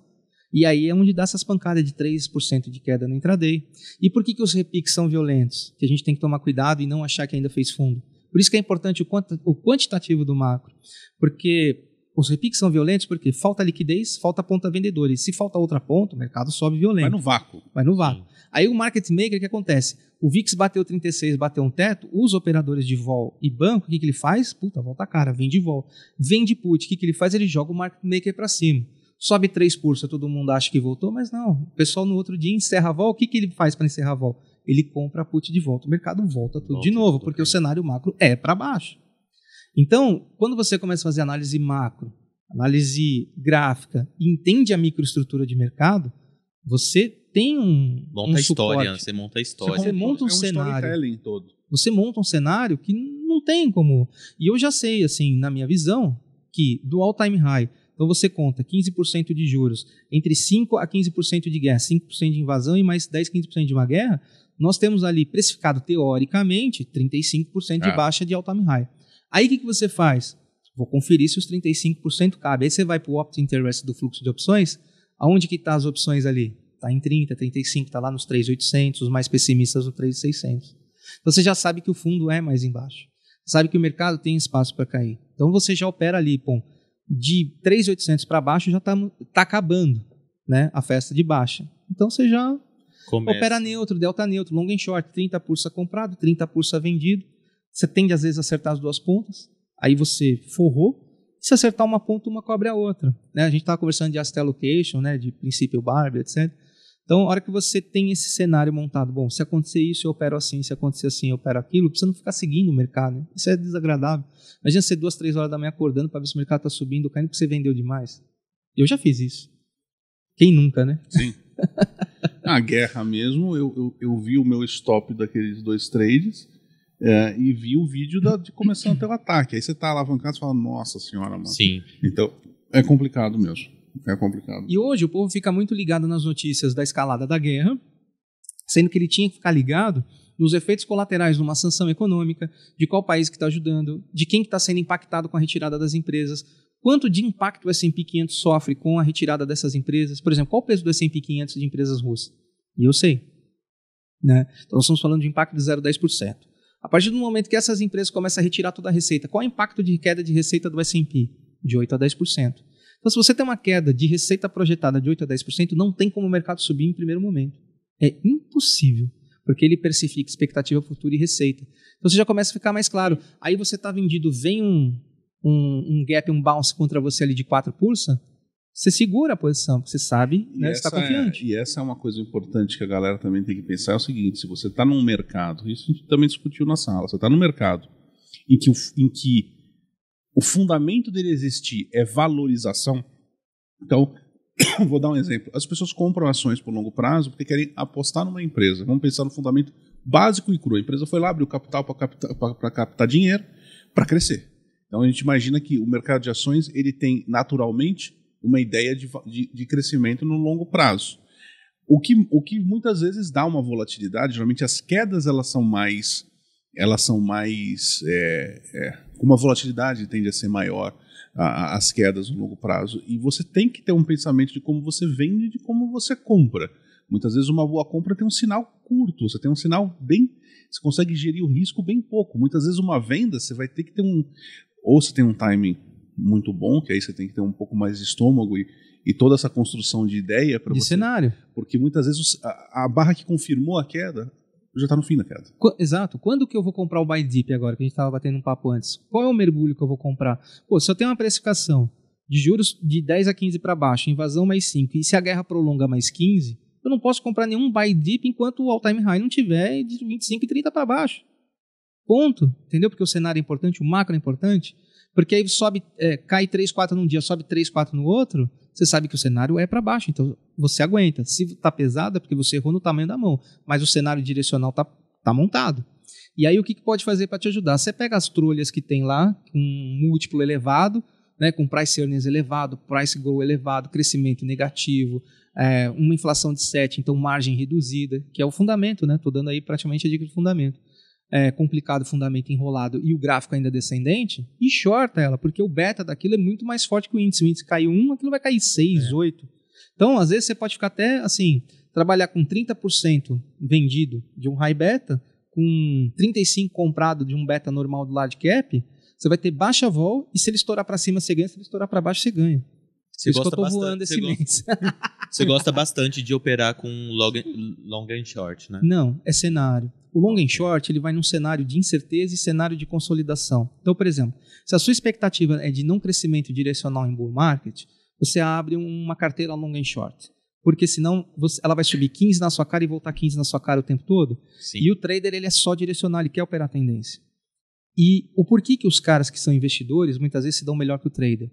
E aí é onde dá essas pancadas de 3% de queda no intraday. E por que, que os repiques são violentos? Que a gente tem que tomar cuidado e não achar que ainda fez fundo. Por isso que é importante o, quant o quantitativo do macro. Porque os repiques são violentos porque falta liquidez, falta ponta vendedora. E se falta outra ponta, o mercado sobe violento. Vai no vácuo. Vai no vácuo. Sim. Aí o market maker, o que acontece? O VIX bateu 36, bateu um teto, os operadores de vol e banco, o que, que ele faz? Puta, volta cara, vende vol. Vende put, o que, que ele faz? Ele joga o market maker para cima. Sobe 3%, todo mundo acha que voltou, mas não. O pessoal no outro dia encerra a vol, o que, que ele faz para encerrar a vol? Ele compra put de volta. O mercado volta tudo volta, de novo, porque o cenário macro é para baixo. Então, quando você começa a fazer análise macro, análise gráfica, e entende a microestrutura de mercado, você tem um monta um a história, suporte. Né? você monta a história. Você, monta um, é um cenário. Todo. Você monta um cenário que não tem como. E eu já sei, assim, na minha visão, que do all time high então você conta 15% de juros, entre 5 a 15% de guerra, 5% de invasão e mais 10, 15% de uma guerra, nós temos ali precificado teoricamente 35% de é. baixa de all-time high. Aí o que, que você faz? Vou conferir se os 35% cabem. Aí você vai para o opt interest do fluxo de opções. Aonde que estão tá as opções ali? Está em 30, 35, está lá nos 3,800, os mais pessimistas no 3,600. Então você já sabe que o fundo é mais embaixo. Sabe que o mercado tem espaço para cair. Então você já opera ali, pô, de 3,800 para baixo já está tá acabando né, a festa de baixa. Então você já Começa. opera neutro, delta neutro, long and short, 30% comprado, 30% vendido. Você tende às vezes a acertar as duas pontas, aí você forrou. Se acertar uma ponta, uma cobre a outra. Né? A gente estava conversando de asset allocation, né? de princípio Barbie, etc. Então, a hora que você tem esse cenário montado, bom, se acontecer isso, eu opero assim, se acontecer assim, eu opero aquilo, precisa não ficar seguindo o mercado. Né? Isso é desagradável. Imagina você duas, três horas da manhã acordando para ver se o mercado está subindo ou caindo porque você vendeu demais. Eu já fiz isso. Quem nunca, né? Sim. Na guerra mesmo, eu, eu, eu vi o meu stop daqueles dois trades é, e vi o vídeo da, de começando pelo ataque. Aí você tá alavancado e fala, nossa senhora, mano. Sim. Então, é complicado mesmo. É complicado. E hoje o povo fica muito ligado nas notícias da escalada da guerra, sendo que ele tinha que ficar ligado nos efeitos colaterais de uma sanção econômica, de qual país que está ajudando, de quem está que tá sendo impactado com a retirada das empresas, quanto de impacto o S&P 500 sofre com a retirada dessas empresas. Por exemplo, qual o peso do S&P 500 de empresas russas? E eu sei. Né? Então, nós estamos falando de impacto de 0,10%. A partir do momento que essas empresas começam a retirar toda a receita, qual é o impacto de queda de receita do S&P? De 8 a 10%. Então, se você tem uma queda de receita projetada de 8 a 10%, não tem como o mercado subir em primeiro momento. É impossível, porque ele persifica expectativa futura e receita. Então, você já começa a ficar mais claro. Aí você está vendido, vem um, um, um, gap, um bounce contra você ali de 4%, você segura a posição, você sabe, né, você está é confiante. É, e essa é uma coisa importante que a galera também tem que pensar: é o seguinte, se você está num mercado, isso a gente também discutiu na sala, você está num mercado em que, o, em que o fundamento dele existir é valorização. Então, vou dar um exemplo: as pessoas compram ações por longo prazo porque querem apostar numa empresa. Vamos pensar no fundamento básico e cru. A empresa foi lá, abriu capital para captar, captar dinheiro para crescer. Então, a gente imagina que o mercado de ações ele tem naturalmente uma ideia de, de, de crescimento no longo prazo. O que, o que muitas vezes dá uma volatilidade, geralmente as quedas elas são mais elas são mais é, é, uma volatilidade tende a ser maior a, a, as quedas no longo prazo e você tem que ter um pensamento de como você vende e de como você compra muitas vezes uma boa compra tem um sinal curto você tem um sinal bem você consegue gerir o risco bem pouco muitas vezes uma venda você vai ter que ter um ou você tem um timing muito bom, que aí você tem que ter um pouco mais de estômago e, e toda essa construção de ideia para você. cenário. Porque muitas vezes a, a, barra que confirmou a queda já está no fim da queda. Qu Exato. Quando que eu vou comprar o buy dip agora, que a gente estava batendo um papo antes? Qual é o mergulho que eu vou comprar? Pô, se eu tenho uma precificação de juros de 10 a 15 para baixo, invasão mais 5, e se a guerra prolonga mais 15, eu não posso comprar nenhum buy dip enquanto o all-time high não tiver de 25 e 30 para baixo. Ponto. Entendeu? Porque o cenário é importante, o macro é importante. Porque aí sobe, é, cai 3, 4 num dia, sobe 3, 4 no outro, você sabe que o cenário é para baixo, então você aguenta. Se está pesado é porque você errou no tamanho da mão, mas o cenário direcional está tá montado. E aí o que, que pode fazer para te ajudar? Você pega as trolhas que tem lá, com um múltiplo elevado, né, com price earnings elevado, price grow elevado, crescimento negativo, é, uma inflação de 7, então margem reduzida, que é o fundamento, né? Estou dando aí praticamente a dica de fundamento é, complicado, fundamento enrolado e o gráfico ainda descendente, e shorta ela, porque o beta daquilo é muito mais forte que o índice. O índice caiu 1, aquilo vai cair 6, é. 8. Então, às vezes, você pode ficar até assim, trabalhar com 30% vendido de um high beta, com 35% comprado de um beta normal do large cap, você vai ter baixa vol e se ele estourar para cima, você ganha, se ele estourar para baixo, você ganha. Você Por isso que eu tô bastante, voando esse mês. Você gosta bastante de operar com long, long and short, né? Não, é cenário. O long and short ele vai num cenário de incerteza e cenário de consolidação. Então, por exemplo, se a sua expectativa é de não crescimento direcional em bull market, você abre uma carteira long and short. Porque senão você, ela vai subir 15 na sua cara e voltar 15 na sua cara o tempo todo. Sim. E o trader ele é só direcional, ele quer operar a tendência. E o porquê que os caras que são investidores muitas vezes se dão melhor que o trader?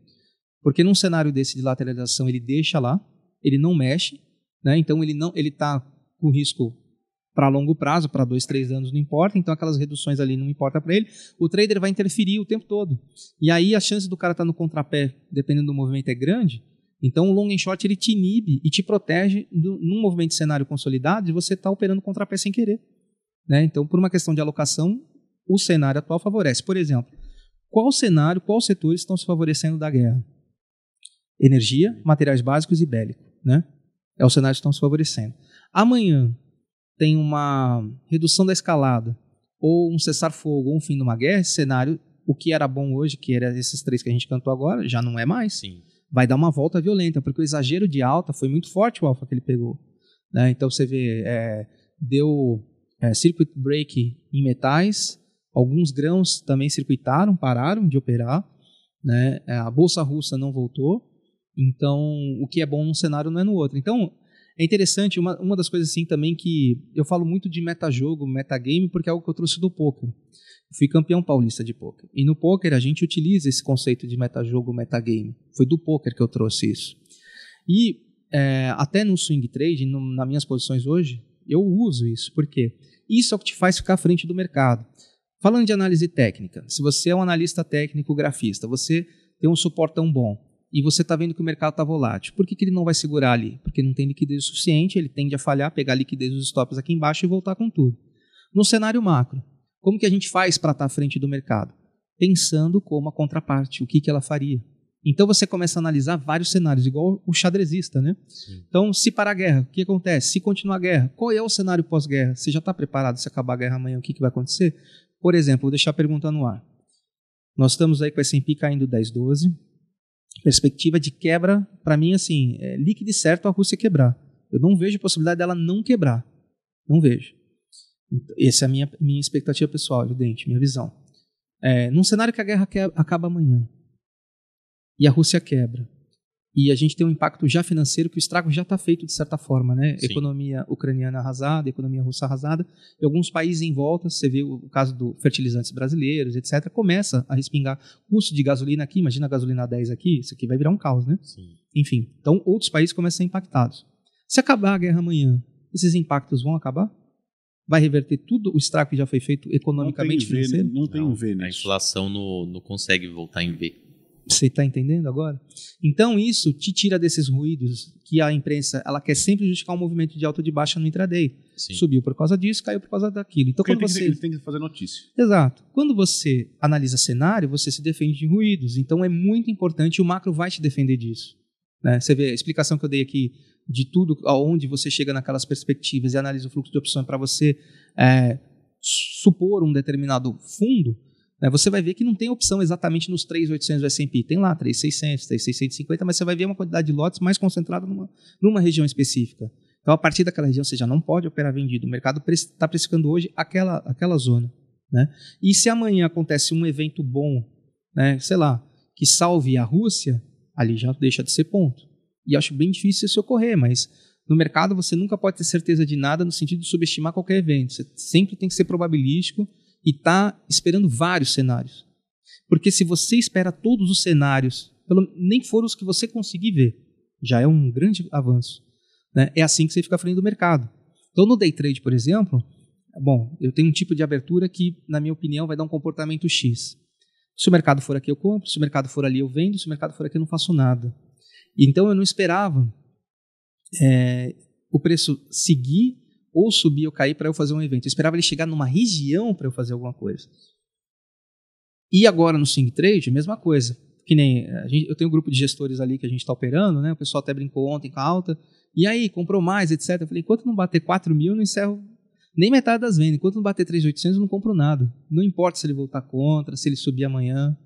Porque num cenário desse de lateralização ele deixa lá, ele não mexe, né? Então ele não, ele está com risco para longo prazo, para dois, três anos não importa. Então aquelas reduções ali não importa para ele. O trader vai interferir o tempo todo. E aí a chance do cara estar tá no contrapé, dependendo do movimento, é grande. Então o long and short ele te inibe e te protege do, num movimento de cenário consolidado de você estar tá operando contrapé sem querer. Né? Então por uma questão de alocação, o cenário atual favorece. Por exemplo, qual cenário, qual setores estão se favorecendo da guerra? Energia, materiais básicos e bélico né? É o cenário que se favorecendo. Amanhã tem uma redução da escalada, ou um cessar-fogo, ou um fim de uma guerra, esse cenário, o que era bom hoje, que era esses três que a gente cantou agora, já não é mais. Sim. Vai dar uma volta violenta, porque o exagero de alta foi muito forte o alfa que ele pegou. Né? Então você vê, é, deu é, circuit break em metais, alguns grãos também circuitaram, pararam de operar, né? É, a bolsa russa não voltou, então, o que é bom num cenário não é no outro. Então, é interessante, uma, uma das coisas assim também que eu falo muito de metajogo, metagame, porque é algo que eu trouxe do poker. fui campeão paulista de poker. E no poker a gente utiliza esse conceito de metajogo, metagame. Foi do poker que eu trouxe isso. E é, até no swing trade, no, nas minhas posições hoje, eu uso isso. Por quê? Isso é o que te faz ficar à frente do mercado. Falando de análise técnica, se você é um analista técnico grafista, você tem um suporte tão bom, e você está vendo que o mercado está volátil. Por que, que ele não vai segurar ali? Porque não tem liquidez suficiente, ele tende a falhar, pegar a liquidez dos stops aqui embaixo e voltar com tudo. No cenário macro, como que a gente faz para estar tá à frente do mercado? Pensando como a contraparte, o que, que ela faria. Então você começa a analisar vários cenários, igual o xadrezista, né? Sim. Então, se parar a guerra, o que acontece? Se continuar a guerra, qual é o cenário pós-guerra? Você já está preparado? Se acabar a guerra amanhã, o que, que vai acontecer? Por exemplo, vou deixar a pergunta no ar. Nós estamos aí com o S&P caindo 10, 12, perspectiva de quebra, para mim, assim, é líquido e certo a Rússia quebrar. Eu não vejo possibilidade dela não quebrar. Não vejo. Então, essa é a minha, minha expectativa pessoal, evidente, minha visão. É, num cenário que a guerra acaba amanhã e a Rússia quebra, e a gente tem um impacto já financeiro que o estrago já está feito de certa forma, né? Sim. Economia ucraniana arrasada, economia russa arrasada, e alguns países em volta, você vê o caso do fertilizantes brasileiros, etc, começa a respingar custo de gasolina aqui, imagina a gasolina 10 aqui, isso aqui vai virar um caos, né? Sim. Enfim, então outros países começam a ser impactados. Se acabar a guerra amanhã, esses impactos vão acabar? Vai reverter tudo o estrago que já foi feito economicamente não tem V, né? financeiro? Não tem não, um V nisso. A inflação não consegue voltar em V. Você está entendendo agora? Então isso te tira desses ruídos que a imprensa ela quer sempre justificar um movimento de alta ou de baixa no intraday. Sim. Subiu por causa disso, caiu por causa daquilo. Então quando ele você tem que, ele tem que fazer notícia. Exato. Quando você analisa cenário, você se defende de ruídos. Então é muito importante o macro vai te defender disso. Né? Você vê a explicação que eu dei aqui de tudo, aonde você chega naquelas perspectivas e analisa o fluxo de opções para você é, supor um determinado fundo né? Você vai ver que não tem opção exatamente nos 3.800 do S&P. Tem lá 3.600, 3.650, mas você vai ver uma quantidade de lotes mais concentrada numa, numa região específica. Então, a partir daquela região, você já não pode operar vendido. O mercado está precificando hoje aquela, aquela zona. Né? E se amanhã acontece um evento bom, né, sei lá, que salve a Rússia, ali já deixa de ser ponto. E acho bem difícil isso ocorrer, mas no mercado você nunca pode ter certeza de nada no sentido de subestimar qualquer evento. Você sempre tem que ser probabilístico e está esperando vários cenários. Porque se você espera todos os cenários, pelo, nem foram os que você conseguir ver, já é um grande avanço. Né? É assim que você fica à frente do mercado. Então, no day trade, por exemplo, bom, eu tenho um tipo de abertura que, na minha opinião, vai dar um comportamento X. Se o mercado for aqui, eu compro. Se o mercado for ali, eu vendo. Se o mercado for aqui, eu não faço nada. Então, eu não esperava é, o preço seguir ou subir ou cair para eu fazer um evento. Eu esperava ele chegar numa região para eu fazer alguma coisa. E agora no Sing Trade, mesma coisa. Que nem eh, gente, eu tenho um grupo de gestores ali que a gente está operando, né? O pessoal até brincou ontem com a alta. E aí, comprou mais, etc. Eu falei, enquanto não bater 4 mil, não encerro nem metade das vendas. Enquanto não bater 3.800, eu não compro nada. Não importa se ele voltar contra, se ele subir amanhã.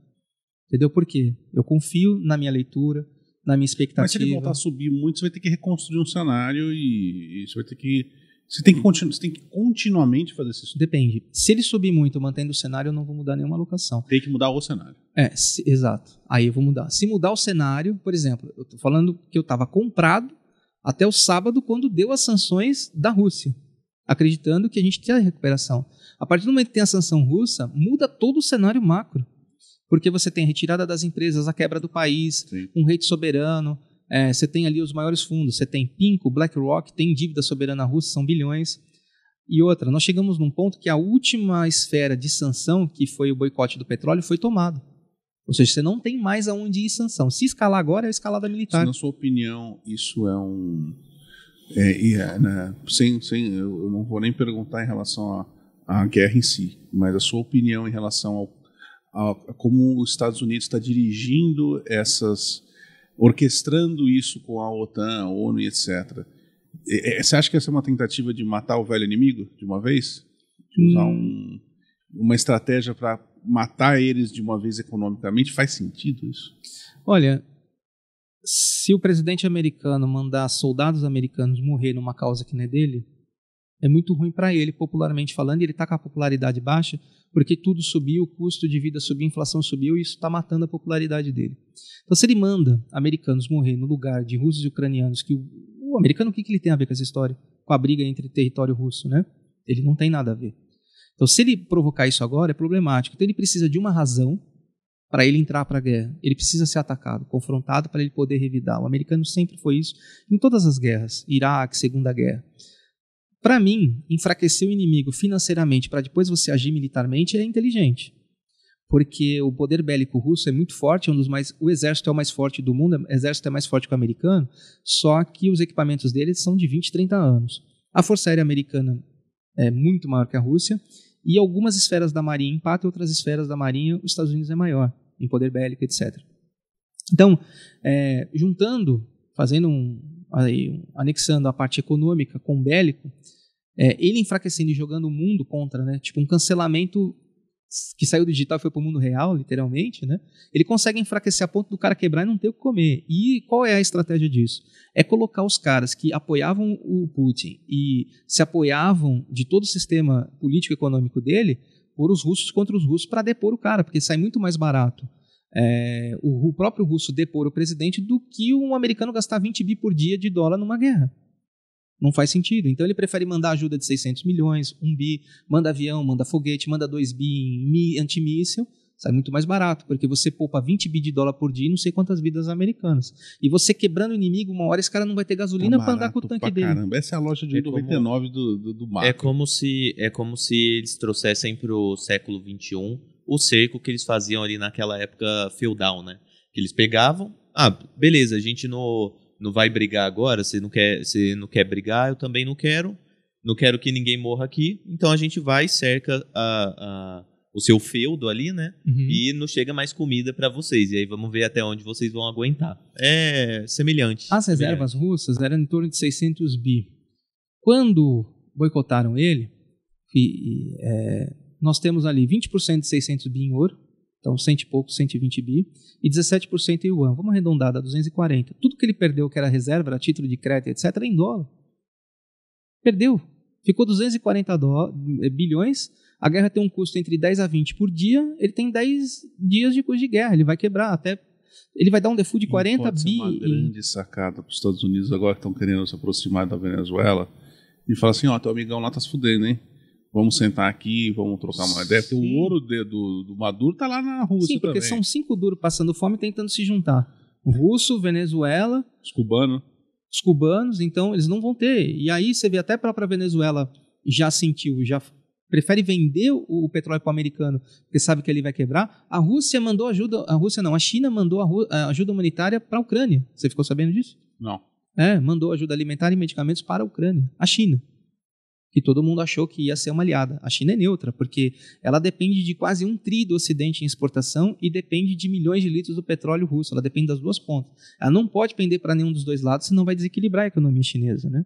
Entendeu por quê? Eu confio na minha leitura, na minha expectativa. Mas se ele voltar a subir muito, você vai ter que reconstruir um cenário e, e você vai ter que você tem que, hum. continu, você tem que continuamente fazer isso? Depende. Se ele subir muito mantendo o cenário, eu não vou mudar nenhuma locação. Tem que mudar o cenário. É, se, exato. Aí eu vou mudar. Se mudar o cenário, por exemplo, eu estou falando que eu estava comprado até o sábado quando deu as sanções da Rússia, acreditando que a gente tinha recuperação. A partir do momento que tem a sanção russa, muda todo o cenário macro. Porque você tem a retirada das empresas, a quebra do país, Sim. um rei soberano, é, você tem ali os maiores fundos, você tem Pinco, BlackRock, tem dívida soberana russa, são bilhões. E outra, nós chegamos num ponto que a última esfera de sanção, que foi o boicote do petróleo, foi tomado. Ou seja, você não tem mais aonde ir sanção. Se escalar agora, é a escalada militar. Se, na sua opinião, isso é um... É, é, né? sem, sem, eu não vou nem perguntar em relação à, à guerra em si, mas a sua opinião em relação ao, a, a como os Estados Unidos está dirigindo essas orquestrando isso com a OTAN, a ONU e etc. você acha que essa é uma tentativa de matar o velho inimigo de uma vez? De usar hum. um, uma estratégia para matar eles de uma vez economicamente? Faz sentido isso? Olha, se o presidente americano mandar soldados americanos morrer numa causa que não é dele, é muito ruim para ele, popularmente falando, e ele está com a popularidade baixa porque tudo subiu, o custo de vida subiu, a inflação subiu, e isso está matando a popularidade dele. Então, se ele manda americanos morrer no lugar de russos e ucranianos, que o, o americano, o que, que ele tem a ver com essa história? Com a briga entre território russo, né? Ele não tem nada a ver. Então, se ele provocar isso agora, é problemático. Então, ele precisa de uma razão para ele entrar para a guerra. Ele precisa ser atacado, confrontado para ele poder revidar. O americano sempre foi isso em todas as guerras, Iraque, Segunda Guerra. Para mim, enfraquecer o inimigo financeiramente para depois você agir militarmente é inteligente. Porque o poder bélico russo é muito forte, é um dos mais, o exército é o mais forte do mundo, é, o exército é mais forte que o americano, só que os equipamentos deles são de 20, 30 anos. A Força Aérea Americana é muito maior que a Rússia, e algumas esferas da Marinha empata, outras esferas da Marinha, os Estados Unidos é maior, em poder bélico, etc. Então, é, juntando, fazendo um, aí, anexando a parte econômica com o bélico, é, ele enfraquecendo e jogando o mundo contra, né? Tipo, um cancelamento que saiu do digital e foi para o mundo real, literalmente, né? Ele consegue enfraquecer a ponto do cara quebrar e não ter o que comer. E qual é a estratégia disso? É colocar os caras que apoiavam o Putin e se apoiavam de todo o sistema político econômico dele por os russos contra os russos para depor o cara, porque sai muito mais barato é, o, o, próprio russo depor o presidente do que um americano gastar 20 bi por dia de dólar numa guerra. Não faz sentido. Então ele prefere mandar ajuda de 600 milhões, 1 bi, manda avião, manda foguete, manda 2 bi em antimíssel, sai muito mais barato, porque você poupa 20 bi de dólar por dia e não sei quantas vidas americanas. E você quebrando o inimigo, uma hora esse cara não vai ter gasolina tá para andar com o tanque dele. Caramba, essa é a loja de é 99 como, do, do, do É como se, é como se eles trouxessem para o século 21 o cerco que eles faziam ali naquela época feudal, né? Que eles pegavam, ah, beleza, a gente não, não vai brigar agora, você não quer, você não quer brigar, eu também não quero, não quero que ninguém morra aqui, então a gente vai cerca a, a o seu feudo ali, né? Uhum. E não chega mais comida para vocês. E aí vamos ver até onde vocês vão aguentar. É semelhante. As reservas semelhante. russas eram em torno de 600 bi. Quando boicotaram ele, e, é, nós temos ali 20% de 600 bi em ouro, então 100 e pouco, 120 bi, e 17% em yuan, vamos arredondar, dá 240. Tudo que ele perdeu, que era reserva, era título de crédito, etc., era é em dólar. Perdeu. Ficou 240 do, eh, bilhões, a guerra tem um custo entre 10 a 20 por dia, ele tem 10 dias de custo de guerra, ele vai quebrar até ele vai dar um default de 40 pode bi. Ser uma grande em... sacada para os Estados Unidos agora que estão querendo se aproximar da Venezuela e falar assim, ó, teu amigão lá tá se fudendo, hein? Vamos sentar aqui, vamos trocar uma ideia. Porque o ouro de, do, do, Maduro tá lá na Rússia Sim, porque também. são cinco duros passando fome tentando se juntar. Russo, Venezuela... Os cubanos. Os cubanos, então eles não vão ter. E aí você vê até a própria Venezuela já sentiu, já prefere vender o petróleo para o americano, porque sabe que ele vai quebrar. A Rússia mandou ajuda, a Rússia não, a China mandou a ajuda humanitária para a Ucrânia. Você ficou sabendo disso? Não. É, mandou ajuda alimentar e medicamentos para a Ucrânia, a China que todo mundo achou que ia ser uma aliada. A China é neutra, porque ela depende de quase um tri do Ocidente em exportação e depende de milhões de litros do petróleo russo. Ela depende das duas pontas. Ela não pode pender para nenhum dos dois lados, senão vai desequilibrar a economia chinesa. Né?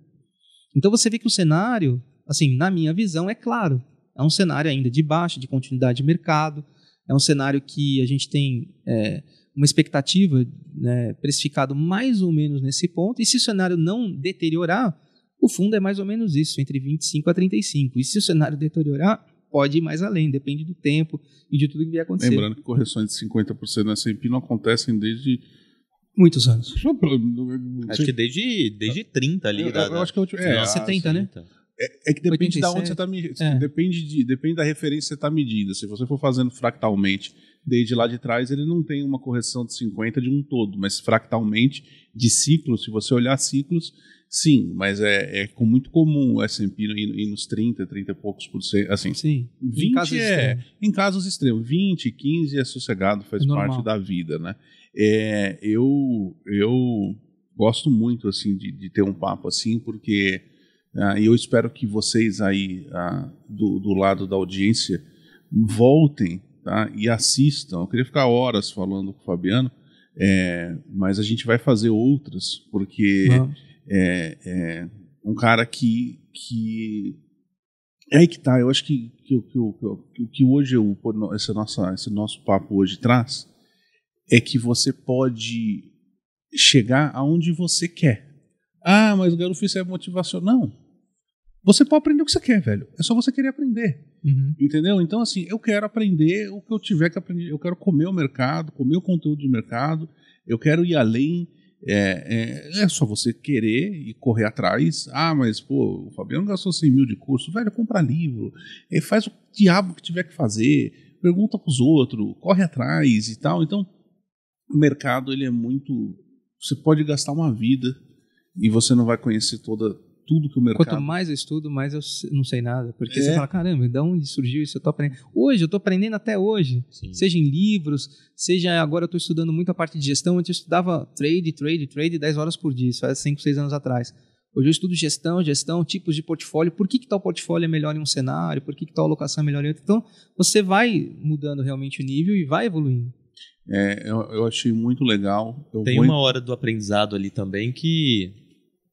Então você vê que o cenário, assim, na minha visão, é claro. É um cenário ainda de baixa, de continuidade de mercado. É um cenário que a gente tem é, uma expectativa né, precificado mais ou menos nesse ponto. E se o cenário não deteriorar, o fundo é mais ou menos isso, entre 25 a 35. E se o cenário deteriorar, pode ir mais além, depende do tempo e de tudo que vai acontecer. Lembrando que correções de 50% na S&P não acontecem desde Muitos anos. Acho que desde, desde 30 ali. Eu, eu acho que eu é, 70, é, ah, né? É, é, que depende 87, da onde você está medindo. É. Depende, de, depende da referência que você está medindo. Se você for fazendo fractalmente desde lá de trás, ele não tem uma correção de 50 de um todo, mas fractalmente de ciclos, se você olhar ciclos, Sim, mas é, é muito comum o S&P ir, nos 30, 30 e poucos por cento, assim. Sim, 20 em casos é, extremos. em casos extremos, 20, 15 é sossegado, faz é parte da vida, né? É, eu, eu gosto muito, assim, de, de ter um papo assim, porque ah, e eu espero que vocês aí ah, do, do lado da audiência voltem tá, e assistam. Eu queria ficar horas falando com o Fabiano, é, mas a gente vai fazer outras, porque... Não é, é um cara que, que é aí que tá. Eu acho que o que, que, que, que, hoje eu, esse, nosso esse nosso papo hoje traz é que você pode chegar aonde você quer. Ah, mas o Garufis é motivacional. Não. Você pode aprender o que você quer, velho. É só você querer aprender. Uhum. Entendeu? Então, assim, eu quero aprender o que eu tiver que aprender. Eu quero comer o mercado, comer o conteúdo de mercado. Eu quero ir além. É, é, é, só você querer e correr atrás. Ah, mas pô, o Fabiano gastou 100 mil de curso. Velho, compra livro. É, faz o diabo que tiver que fazer. Pergunta para os outros. Corre atrás e tal. Então, o mercado ele é muito. Você pode gastar uma vida e você não vai conhecer toda tudo que o mercado. Quanto mais eu estudo, mais eu não sei nada. Porque é. você fala, caramba, de onde surgiu isso? Eu tô aprendendo. Hoje, eu estou aprendendo até hoje. Sim. Seja em livros, seja agora eu estou estudando muito a parte de gestão. Antes eu estudava trade, trade, trade 10 horas por dia, isso faz 5, 6 anos atrás. Hoje eu estudo gestão, gestão, tipos de portfólio, por que, que tal portfólio é melhor em um cenário, por que, que tal alocação é melhor em outro. Então, você vai mudando realmente o nível e vai evoluindo. É, eu, eu achei muito legal. Eu Tem vou... uma hora do aprendizado ali também que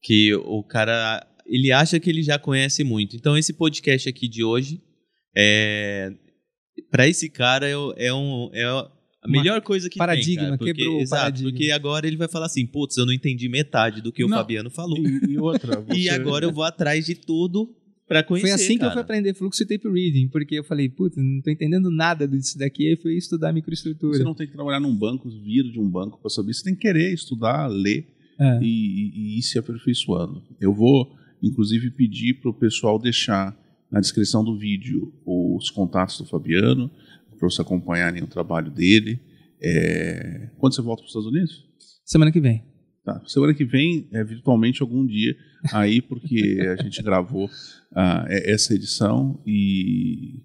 que o cara ele acha que ele já conhece muito. Então esse podcast aqui de hoje é para esse cara é, é um é a melhor Uma coisa que paradigma, tem, cara, porque, quebrou exato, paradigma. porque agora ele vai falar assim, putz, eu não entendi metade do que não. o Fabiano falou. E, e outra. Você... e agora eu vou atrás de tudo para conhecer. Foi assim cara. que eu fui aprender fluxo e tape reading, porque eu falei, putz, não tô entendendo nada disso daqui, aí fui estudar microestrutura. Você não tem que trabalhar num banco, vir de um banco para saber, você tem que querer estudar, ler é. e, e, ir se aperfeiçoando. Eu vou, inclusive, pedir para o pessoal deixar na descrição do vídeo os contatos do Fabiano, para vocês acompanharem o trabalho dele. É... Quando você volta para os Estados Unidos? Semana que vem. Tá. Semana que vem, é, virtualmente, algum dia aí, porque a gente gravou uh, essa edição e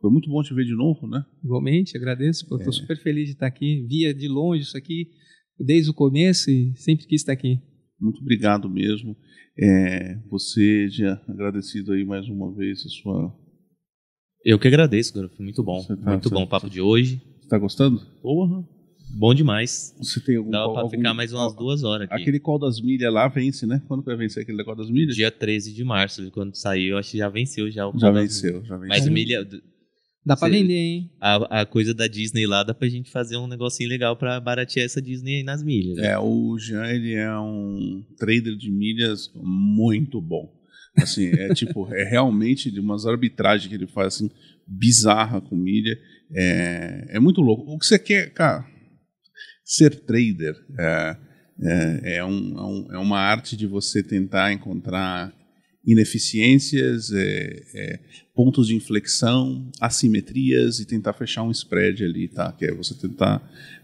foi muito bom te ver de novo, né? Igualmente, agradeço. Estou é. super feliz de estar aqui. Via de longe isso aqui desde o começo e sempre quis estar aqui. Muito obrigado mesmo. É, você já agradecido aí mais uma vez a sua. Eu que agradeço, cara. Foi muito bom. Tá, muito bom o papo tá, de hoje. Você tá gostando? Porra. Bom demais. Você tem algum Dá para pra algum, ficar mais umas duas horas aqui. Aquele call das milhas lá vence, né? Quando vai vencer aquele call das milhas? Dia 13 de março, quando saiu, acho que já venceu já o Já venceu, já venceu. Mas milha, Dá pra vender, hein? A, a coisa da Disney lá, dá pra gente fazer um negocinho legal pra baratear essa Disney aí nas milhas. Né? É, o Jean, ele é um trader de milhas muito bom. Assim, é tipo, é realmente de umas arbitragens que ele faz, assim, bizarra com milha. É, é muito louco. O que você quer, cara, ser trader é, é, é, um, é, um, é uma arte de você tentar encontrar ineficiências, é, é, pontos de inflexão, assimetrias e tentar fechar um spread ali, tá? Que é você tentar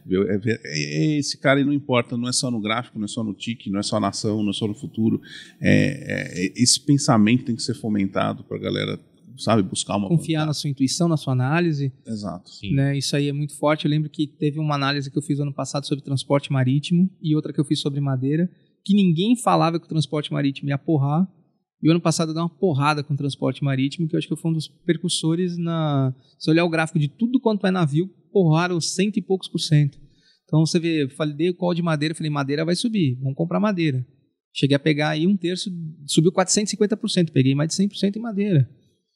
ver, é ver é, é esse cara não importa, não é só no gráfico, não é só no tique, não é só na ação, não é só no futuro. É, é, é esse pensamento tem que ser fomentado para a galera sabe buscar uma confiar vontade. na sua intuição na sua análise exato sim. né isso aí é muito forte eu lembro que teve uma análise que eu fiz ano passado sobre transporte marítimo e outra que eu fiz sobre madeira que ninguém falava que o transporte marítimo ia porrar e o ano passado deu uma porrada com o transporte marítimo, que eu acho que foi um dos percussores na. Se olhar o gráfico de tudo quanto é navio, porraram cento e poucos por cento. Então você vê, falei, dei o call de madeira, falei, madeira vai subir, vamos comprar madeira. Cheguei a pegar aí um terço, subiu 450%, peguei mais de 100% em madeira.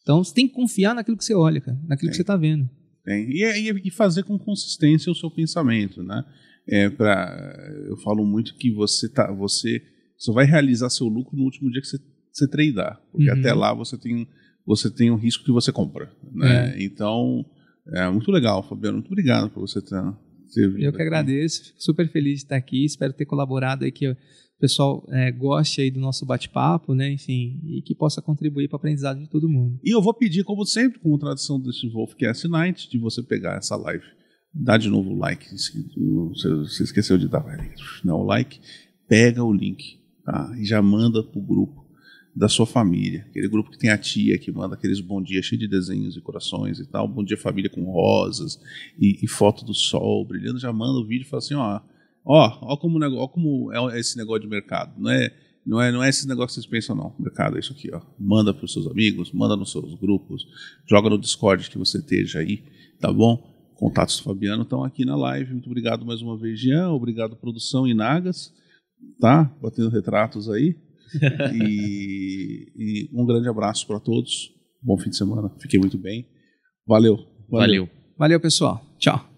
Então você tem que confiar naquilo que você olha, cara, naquilo tem, que você está vendo. Tem. E, e, fazer com consistência o seu pensamento, né? É pra, eu falo muito que você tá, você só vai realizar seu lucro no último dia que você você tradear, porque uhum. até lá você tem você tem um risco que você compra, né? É. Então é muito legal, Fabiano, muito obrigado por você ter, ter Eu que agradeço, fico super feliz de estar aqui, espero ter colaborado aí que o pessoal é, goste aí do nosso bate-papo, né? Enfim, e que possa contribuir para o aprendizado de todo mundo. E eu vou pedir, como sempre, como tradição desse Wolfcast Night, de você pegar essa live, dá de novo o like, se você esqueceu de dar não, né, o like, pega o link tá? e já manda para o grupo da sua família. Aquele grupo que tem a tia que manda aqueles bom dia cheio de desenhos e corações e tal, bom dia família com rosas e, e foto do sol brilhando, já manda o vídeo e fala assim, ó, ó, ó como, ó como é esse negócio de mercado, não é, não é, não é esse negócio que vocês pensam não, mercado é isso aqui, ó, manda para os seus amigos, manda nos seus grupos, joga no Discord que você esteja aí, tá bom? Contatos do Fabiano estão aqui na live, muito obrigado mais uma vez, Jean, obrigado produção e Nagas, tá? Batendo retratos aí. e, e um grande abraço para todos. Bom fim de semana. Fiquei muito bem. Valeu. Valeu. Valeu, Valeu pessoal. Tchau.